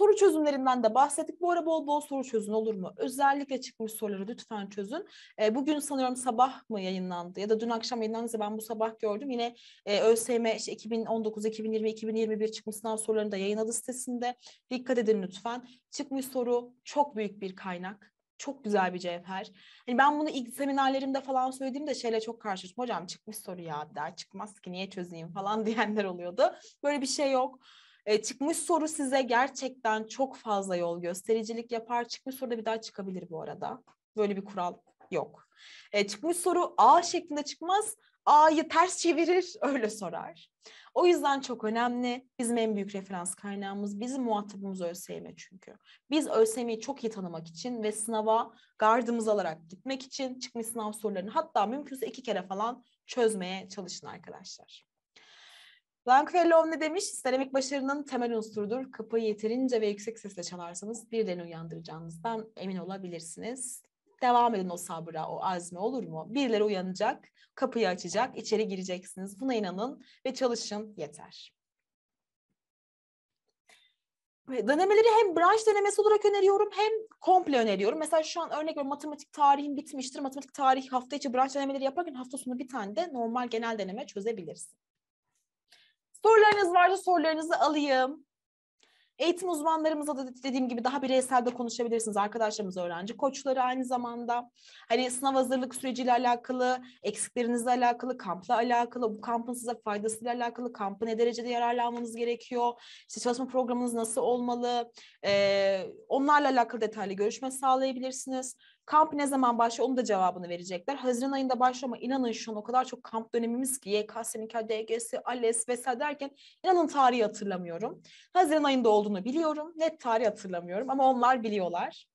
Soru çözümlerinden de bahsettik. Bu ara bol bol soru çözün olur mu? Özellikle çıkmış soruları lütfen çözün. E, bugün sanıyorum sabah mı yayınlandı ya da dün akşam yayınlandı? ben bu sabah gördüm. Yine e, ÖSYM işte 2019, 2020, 2021 çıkmış sınav sorularını da yayınladı sitesinde. Dikkat edin lütfen. Çıkmış soru çok büyük bir kaynak çok güzel bir cevher. Hani ben bunu ilk seminerlerimde falan söylediğimde şeyle çok karşılaştım. Hocam çıkmış soru ya der çıkmaz ki niye çözeyim falan diyenler oluyordu. Böyle bir şey yok. E, çıkmış soru size gerçekten çok fazla yol göstericilik yapar. Çıkmış soruda bir daha çıkabilir bu arada. Böyle bir kural yok. E, çıkmış soru A şeklinde çıkmaz. A'yı ters çevirir, öyle sorar. O yüzden çok önemli. Bizim en büyük referans kaynağımız, bizim muhatabımız ÖSYM çünkü. Biz ÖSYM'yi çok iyi tanımak için ve sınava gardımız alarak gitmek için çıkmış sınav sorularını hatta mümkünse iki kere falan çözmeye çalışın arkadaşlar. Blankfellow ne demiş? Seramik başarının temel unsurudur. Kapıyı yeterince ve yüksek sesle çalarsanız birilerini uyandıracağınızdan emin olabilirsiniz. Devam edin o sabra, o azme olur mu? Birileri uyanacak, kapıyı açacak, içeri gireceksiniz. Buna inanın ve çalışın yeter. Denemeleri hem branş denemesi olarak öneriyorum hem komple öneriyorum. Mesela şu an örnek veriyorum matematik tarihin bitmiştir. Matematik tarih hafta içi branş denemeleri yaparken hafta sonu bir tane de normal genel deneme çözebilirsin. Sorularınız varsa sorularınızı alayım. Eğitim uzmanlarımızla da dediğim gibi daha bireysel de konuşabilirsiniz. Arkadaşlarımız öğrenci koçları aynı zamanda. Hani sınav hazırlık süreciyle alakalı, eksiklerinizle alakalı, kampla alakalı, bu kampın size faydasıyla alakalı, kampı ne derecede yararlanmanız gerekiyor, işte çalışma programınız nasıl olmalı, e, onlarla alakalı detaylı görüşme sağlayabilirsiniz. Kamp ne zaman başlıyor onun da cevabını verecekler. Haziran ayında başlama. ama inanın şu an o kadar çok kamp dönemimiz ki YKS, MİKA, ALES vesaire derken inanın tarihi hatırlamıyorum. Haziran ayında olduğunu biliyorum. Net tarih hatırlamıyorum ama onlar biliyorlar.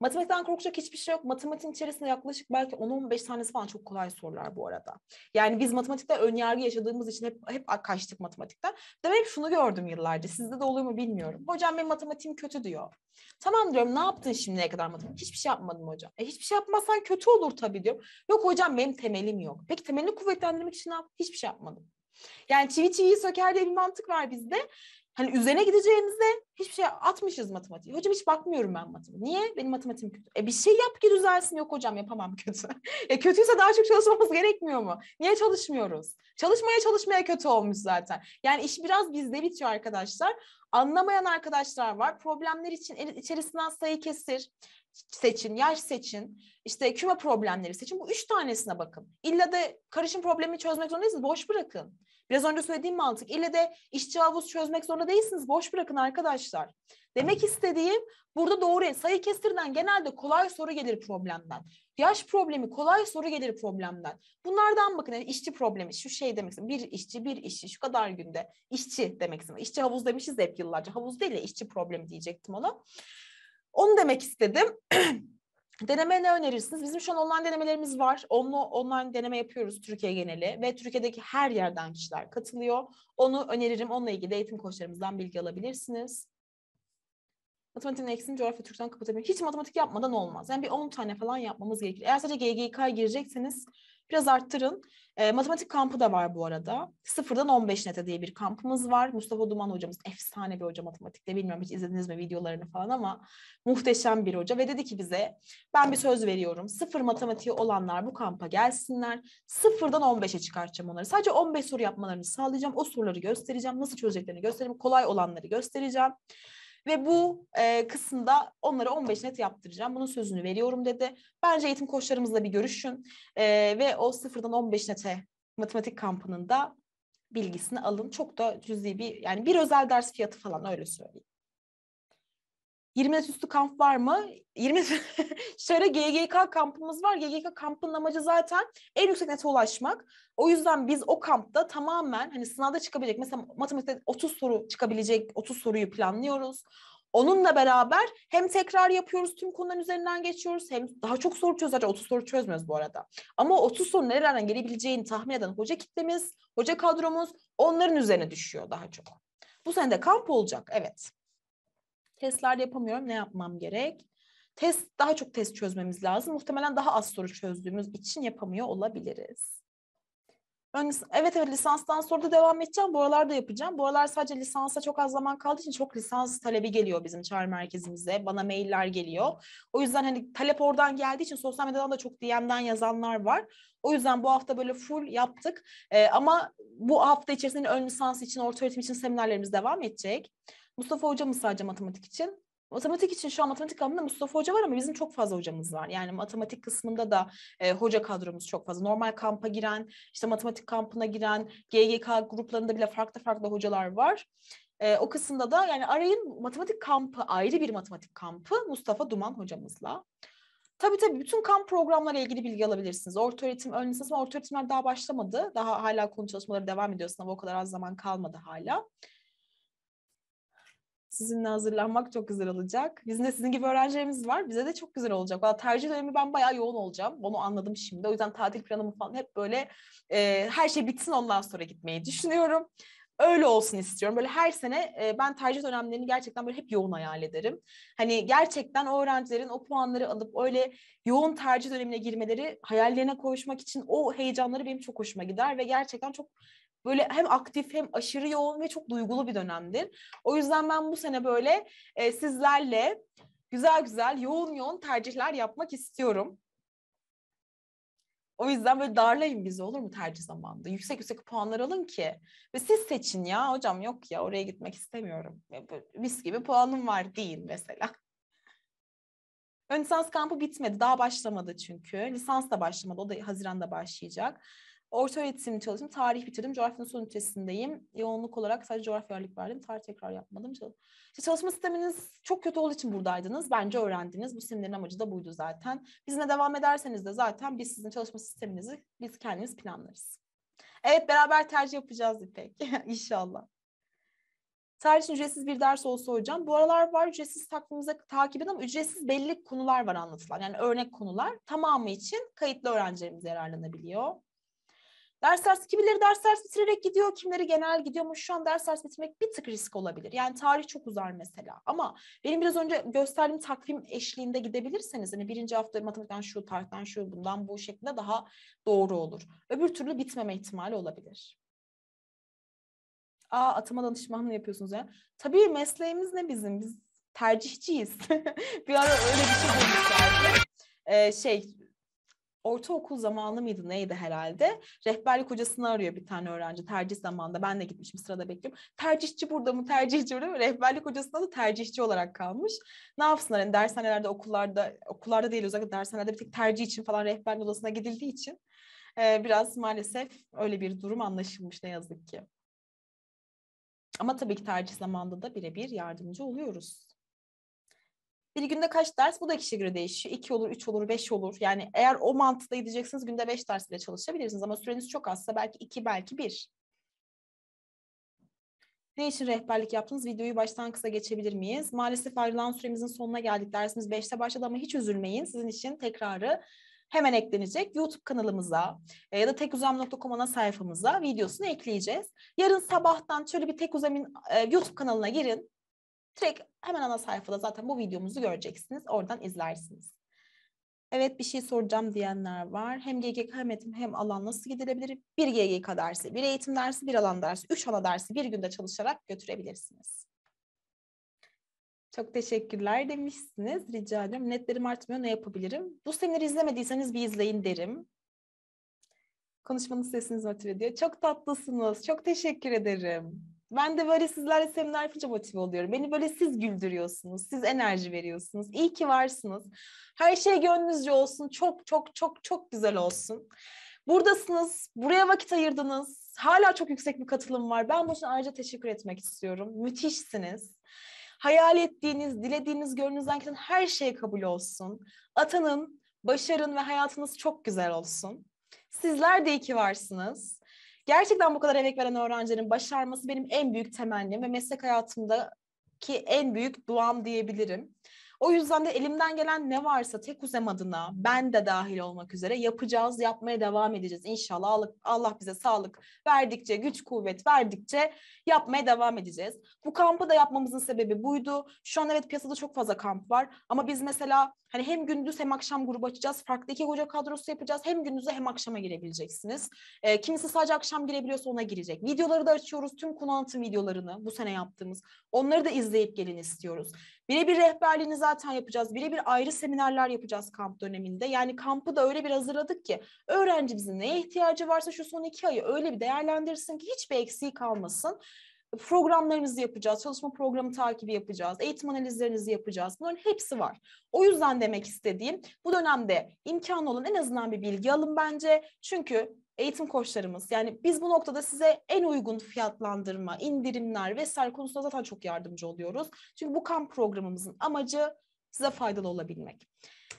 Matematikten korkacak hiçbir şey yok. Matematiğin içerisinde yaklaşık belki 10-15 tanesi falan çok kolay sorular bu arada. Yani biz matematikte ön yargı yaşadığımız için hep, hep kaçtık matematikten. Demek şunu gördüm yıllarca. Sizde de oluyor mu bilmiyorum. Hocam benim matematiğim kötü diyor. Tamam diyorum ne yaptın şimdiye kadar matematik? Hiçbir şey yapmadım hocam. E, hiçbir şey yapmazsan kötü olur tabii diyorum. Yok hocam benim temelim yok. Peki temelini kuvvetlendirmek için ne yap? Hiçbir şey yapmadım. Yani çivi çiviyi söker diye bir mantık var bizde. Hani üzerine gideceğimizde hiçbir şey atmışız matematik Hocam hiç bakmıyorum ben matematiğe. Niye? Benim matematiğim kötü. E bir şey yap ki düzelsin. Yok hocam yapamam kötü. e kötüyse daha çok çalışmamız gerekmiyor mu? Niye çalışmıyoruz? Çalışmaya çalışmaya kötü olmuş zaten. Yani iş biraz bizde bitiyor arkadaşlar. Anlamayan arkadaşlar var. Problemler için içerisinden sayı kesir seçin, yaş seçin, işte küme problemleri seçin. Bu üç tanesine bakın. İlla da karışım problemi çözmek zorunda değilsiniz. Boş bırakın. Biraz önce söylediğim mantık. İlle da işçi havuz çözmek zorunda değilsiniz. Boş bırakın arkadaşlar. Demek istediğim burada doğru. Sayı kestirden genelde kolay soru gelir problemden. Yaş problemi kolay soru gelir problemden. Bunlardan bakın yani işçi problemi şu şey demek istedim. Bir işçi bir işçi şu kadar günde işçi demek istedim. İşçi havuz demişiz hep yıllarca. Havuz değil de işçi problemi diyecektim ona. Onu demek istedim. Deneme ne önerirsiniz? Bizim şu an online denemelerimiz var. Onlu online deneme yapıyoruz Türkiye geneli ve Türkiye'deki her yerden kişiler katılıyor. Onu öneririm. Onunla ilgili eğitim koçlarımızdan bilgi alabilirsiniz. Matematiğin eksini coğrafya Türk'ten kapatabilir. Hiç matematik yapmadan olmaz. Yani bir 10 tane falan yapmamız gerekir. Eğer sadece GGK girecekseniz Biraz arttırın. E, matematik kampı da var bu arada. Sıfırdan 15 nete diye bir kampımız var. Mustafa Duman hocamız efsane bir hoca matematikte. Bilmiyorum hiç izlediniz mi videolarını falan ama muhteşem bir hoca. Ve dedi ki bize ben bir söz veriyorum. Sıfır matematiği olanlar bu kampa gelsinler. Sıfırdan 15'e çıkartacağım onları. Sadece 15 soru yapmalarını sağlayacağım. O soruları göstereceğim. Nasıl çözeceklerini göstereceğim. Kolay olanları göstereceğim. Ve bu e, kısımda onlara 15 net yaptıracağım. Bunun sözünü veriyorum dedi. Bence eğitim koçlarımızla bir görüşün e, ve o sıfırdan 15 nete matematik kampının da bilgisini alın. Çok da cüzi bir yani bir özel ders fiyatı falan öyle söyleyeyim. 20 yaş üstü kamp var mı? 20 şöyle GGK kampımız var. GGK kampının amacı zaten en yüksek nete ulaşmak. O yüzden biz o kampta tamamen hani sınavda çıkabilecek mesela matematikte 30 soru çıkabilecek 30 soruyu planlıyoruz. Onunla beraber hem tekrar yapıyoruz, tüm konuların üzerinden geçiyoruz. Hem daha çok soru çözüyoruz. 30 soru çözmüyoruz bu arada. Ama 30 soru nerelerden gelebileceğini tahmin eden hoca kitlemiz, hoca kadromuz onların üzerine düşüyor daha çok. Bu sene de kamp olacak, evet. Testler yapamıyorum. Ne yapmam gerek? Test daha çok test çözmemiz lazım. Muhtemelen daha az soru çözdüğümüz için yapamıyor olabiliriz. Ön, evet evet lisanstan sonra da devam edeceğim. Bu aralar da yapacağım. Bu aralar sadece lisansa çok az zaman kaldığı için çok lisans talebi geliyor bizim çağrı merkezimize. Bana mailler geliyor. O yüzden hani talep oradan geldiği için sosyal medyadan da çok DM'den yazanlar var. O yüzden bu hafta böyle full yaptık. Ee, ama bu hafta içerisinde ön lisans için, orta öğretim için seminerlerimiz devam edecek. Mustafa Hoca mı sadece matematik için. Matematik için şu an matematik alanında Mustafa Hoca var ama bizim çok fazla hocamız var. Yani matematik kısmında da e, hoca kadromuz çok fazla. Normal kampa giren, işte matematik kampına giren, GGK gruplarında bile farklı farklı hocalar var. E, o kısımda da yani arayın matematik kampı ayrı bir matematik kampı Mustafa Duman hocamızla. Tabii tabii bütün kamp programları ilgili bilgi alabilirsiniz. Orta öğretim, ön lisans ama orta öğretimler daha başlamadı. Daha hala konu çalışmaları devam ediyor. Sınava o kadar az zaman kalmadı hala sizinle hazırlanmak çok güzel olacak. Bizim de sizin gibi öğrencilerimiz var. Bize de çok güzel olacak. Valla tercih dönemi ben bayağı yoğun olacağım. Onu anladım şimdi. O yüzden tatil planımı falan hep böyle e, her şey bitsin ondan sonra gitmeyi düşünüyorum öyle olsun istiyorum. Böyle her sene e, ben tercih dönemlerini gerçekten böyle hep yoğun hayal ederim. Hani gerçekten o öğrencilerin o puanları alıp öyle yoğun tercih dönemine girmeleri, hayallerine kavuşmak için o heyecanları benim çok hoşuma gider ve gerçekten çok böyle hem aktif hem aşırı yoğun ve çok duygulu bir dönemdir. O yüzden ben bu sene böyle e, sizlerle güzel güzel yoğun yoğun tercihler yapmak istiyorum. O yüzden böyle darlayın bizi olur mu tercih zamanında? Yüksek yüksek puanlar alın ki. Ve siz seçin ya hocam yok ya oraya gitmek istemiyorum. Mis gibi puanım var deyin mesela. Ön lisans kampı bitmedi. Daha başlamadı çünkü. Lisans da başlamadı. O da Haziran'da başlayacak. Orta öğretim çalıştım, tarih bitirdim, coğrafyanın son ünitesindeyim. Yoğunluk olarak sadece coğrafya ağırlık verdim, tarih tekrar yapmadım. İşte çalışma sisteminiz çok kötü olduğu için buradaydınız. Bence öğrendiniz. Bu sistemlerin amacı da buydu zaten. Bizimle devam ederseniz de zaten biz sizin çalışma sisteminizi biz kendimiz planlarız. Evet beraber tercih yapacağız İpek inşallah. Tarih için ücretsiz bir ders olsa hocam. Bu aralar var ücretsiz takvimimize takip edin ama ücretsiz belli konular var anlatılan. Yani örnek konular tamamı için kayıtlı öğrencilerimiz yararlanabiliyor. Ders ders kimileri ders ders bitirerek gidiyor, kimleri genel gidiyor ama şu an ders ders bitirmek bir tık risk olabilir. Yani tarih çok uzar mesela ama benim biraz önce gösterdiğim takvim eşliğinde gidebilirseniz hani birinci hafta matematikten şu, tarihten şu, bundan bu şekilde daha doğru olur. Öbür türlü bitmeme ihtimali olabilir. Aa atama danışmanlığı yapıyorsunuz ya. Tabii mesleğimiz ne bizim? Biz tercihçiyiz. bir ara öyle bir şey bulmuşlardı. Ee, şey ortaokul zamanı mıydı neydi herhalde? Rehberlik hocasını arıyor bir tane öğrenci tercih zamanında. Ben de gitmişim sırada bekliyorum. Tercihçi burada mı? Tercihçi burada mı? Rehberlik hocasına da tercihçi olarak kalmış. Ne yapsınlar? Yani dershanelerde, okullarda, okullarda değil özellikle dershanelerde bir tek tercih için falan rehberlik odasına gidildiği için e, biraz maalesef öyle bir durum anlaşılmış ne yazık ki. Ama tabii ki tercih zamanında da birebir yardımcı oluyoruz. Bir günde kaç ders bu da kişi göre değişiyor. İki olur, üç olur, beş olur. Yani eğer o mantıkla gideceksiniz günde beş ders bile çalışabilirsiniz. Ama süreniz çok azsa belki iki, belki bir. Ne için rehberlik yaptınız? Videoyu baştan kısa geçebilir miyiz? Maalesef ayrılan süremizin sonuna geldik. Dersimiz 5'te başladı ama hiç üzülmeyin. Sizin için tekrarı hemen eklenecek. YouTube kanalımıza e, ya da tekuzam.com ana sayfamıza videosunu ekleyeceğiz. Yarın sabahtan şöyle bir tekuzamın e, YouTube kanalına girin. Direkt hemen ana sayfada zaten bu videomuzu göreceksiniz. Oradan izlersiniz. Evet bir şey soracağım diyenler var. Hem GGK hem eğitim hem alan nasıl gidilebilir? Bir GGK dersi, bir eğitim dersi, bir alan dersi, üç ana dersi bir günde çalışarak götürebilirsiniz. Çok teşekkürler demişsiniz. Rica ederim. Netlerim artmıyor. Ne yapabilirim? Bu semineri izlemediyseniz bir izleyin derim. Konuşmanın sesiniz motive ediyor. Çok tatlısınız. Çok teşekkür ederim. Ben de böyle sizlerle seminer yapınca motive oluyorum. Beni böyle siz güldürüyorsunuz, siz enerji veriyorsunuz. İyi ki varsınız. Her şey gönlünüzce olsun. Çok çok çok çok güzel olsun. Buradasınız, buraya vakit ayırdınız. Hala çok yüksek bir katılım var. Ben bu boşuna ayrıca teşekkür etmek istiyorum. Müthişsiniz. Hayal ettiğiniz, dilediğiniz, gönlünüzden gelen her şey kabul olsun. Atanın, başarın ve hayatınız çok güzel olsun. Sizler de iyi ki varsınız. Gerçekten bu kadar emek veren öğrencilerin başarması benim en büyük temennim ve meslek hayatımdaki en büyük duam diyebilirim. O yüzden de elimden gelen ne varsa tek uzem adına ben de dahil olmak üzere yapacağız, yapmaya devam edeceğiz. İnşallah Allah, Allah bize sağlık verdikçe, güç kuvvet verdikçe yapmaya devam edeceğiz. Bu kampı da yapmamızın sebebi buydu. Şu an evet piyasada çok fazla kamp var ama biz mesela hani hem gündüz hem akşam grubu açacağız. Farklı iki hoca kadrosu yapacağız. Hem gündüzü hem akşama girebileceksiniz. E, kimisi sadece akşam girebiliyorsa ona girecek. Videoları da açıyoruz. Tüm konu anlatım videolarını bu sene yaptığımız. Onları da izleyip gelin istiyoruz. Birebir rehberliğini zaten yapacağız. Birebir ayrı seminerler yapacağız kamp döneminde. Yani kampı da öyle bir hazırladık ki öğrencimizin neye ihtiyacı varsa şu son iki ayı öyle bir değerlendirsin ki hiçbir eksiği kalmasın programlarınızı yapacağız, çalışma programı takibi yapacağız, eğitim analizlerinizi yapacağız. Bunların hepsi var. O yüzden demek istediğim bu dönemde imkan olan en azından bir bilgi alın bence. Çünkü eğitim koçlarımız. Yani biz bu noktada size en uygun fiyatlandırma, indirimler vesaire konusunda zaten çok yardımcı oluyoruz. Çünkü bu kamp programımızın amacı size faydalı olabilmek.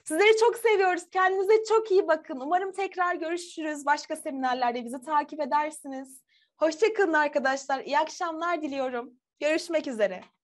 Sizleri çok seviyoruz. Kendinize çok iyi bakın. Umarım tekrar görüşürüz. Başka seminerlerde bizi takip edersiniz. Hoşçakalın arkadaşlar. İyi akşamlar diliyorum. Görüşmek üzere.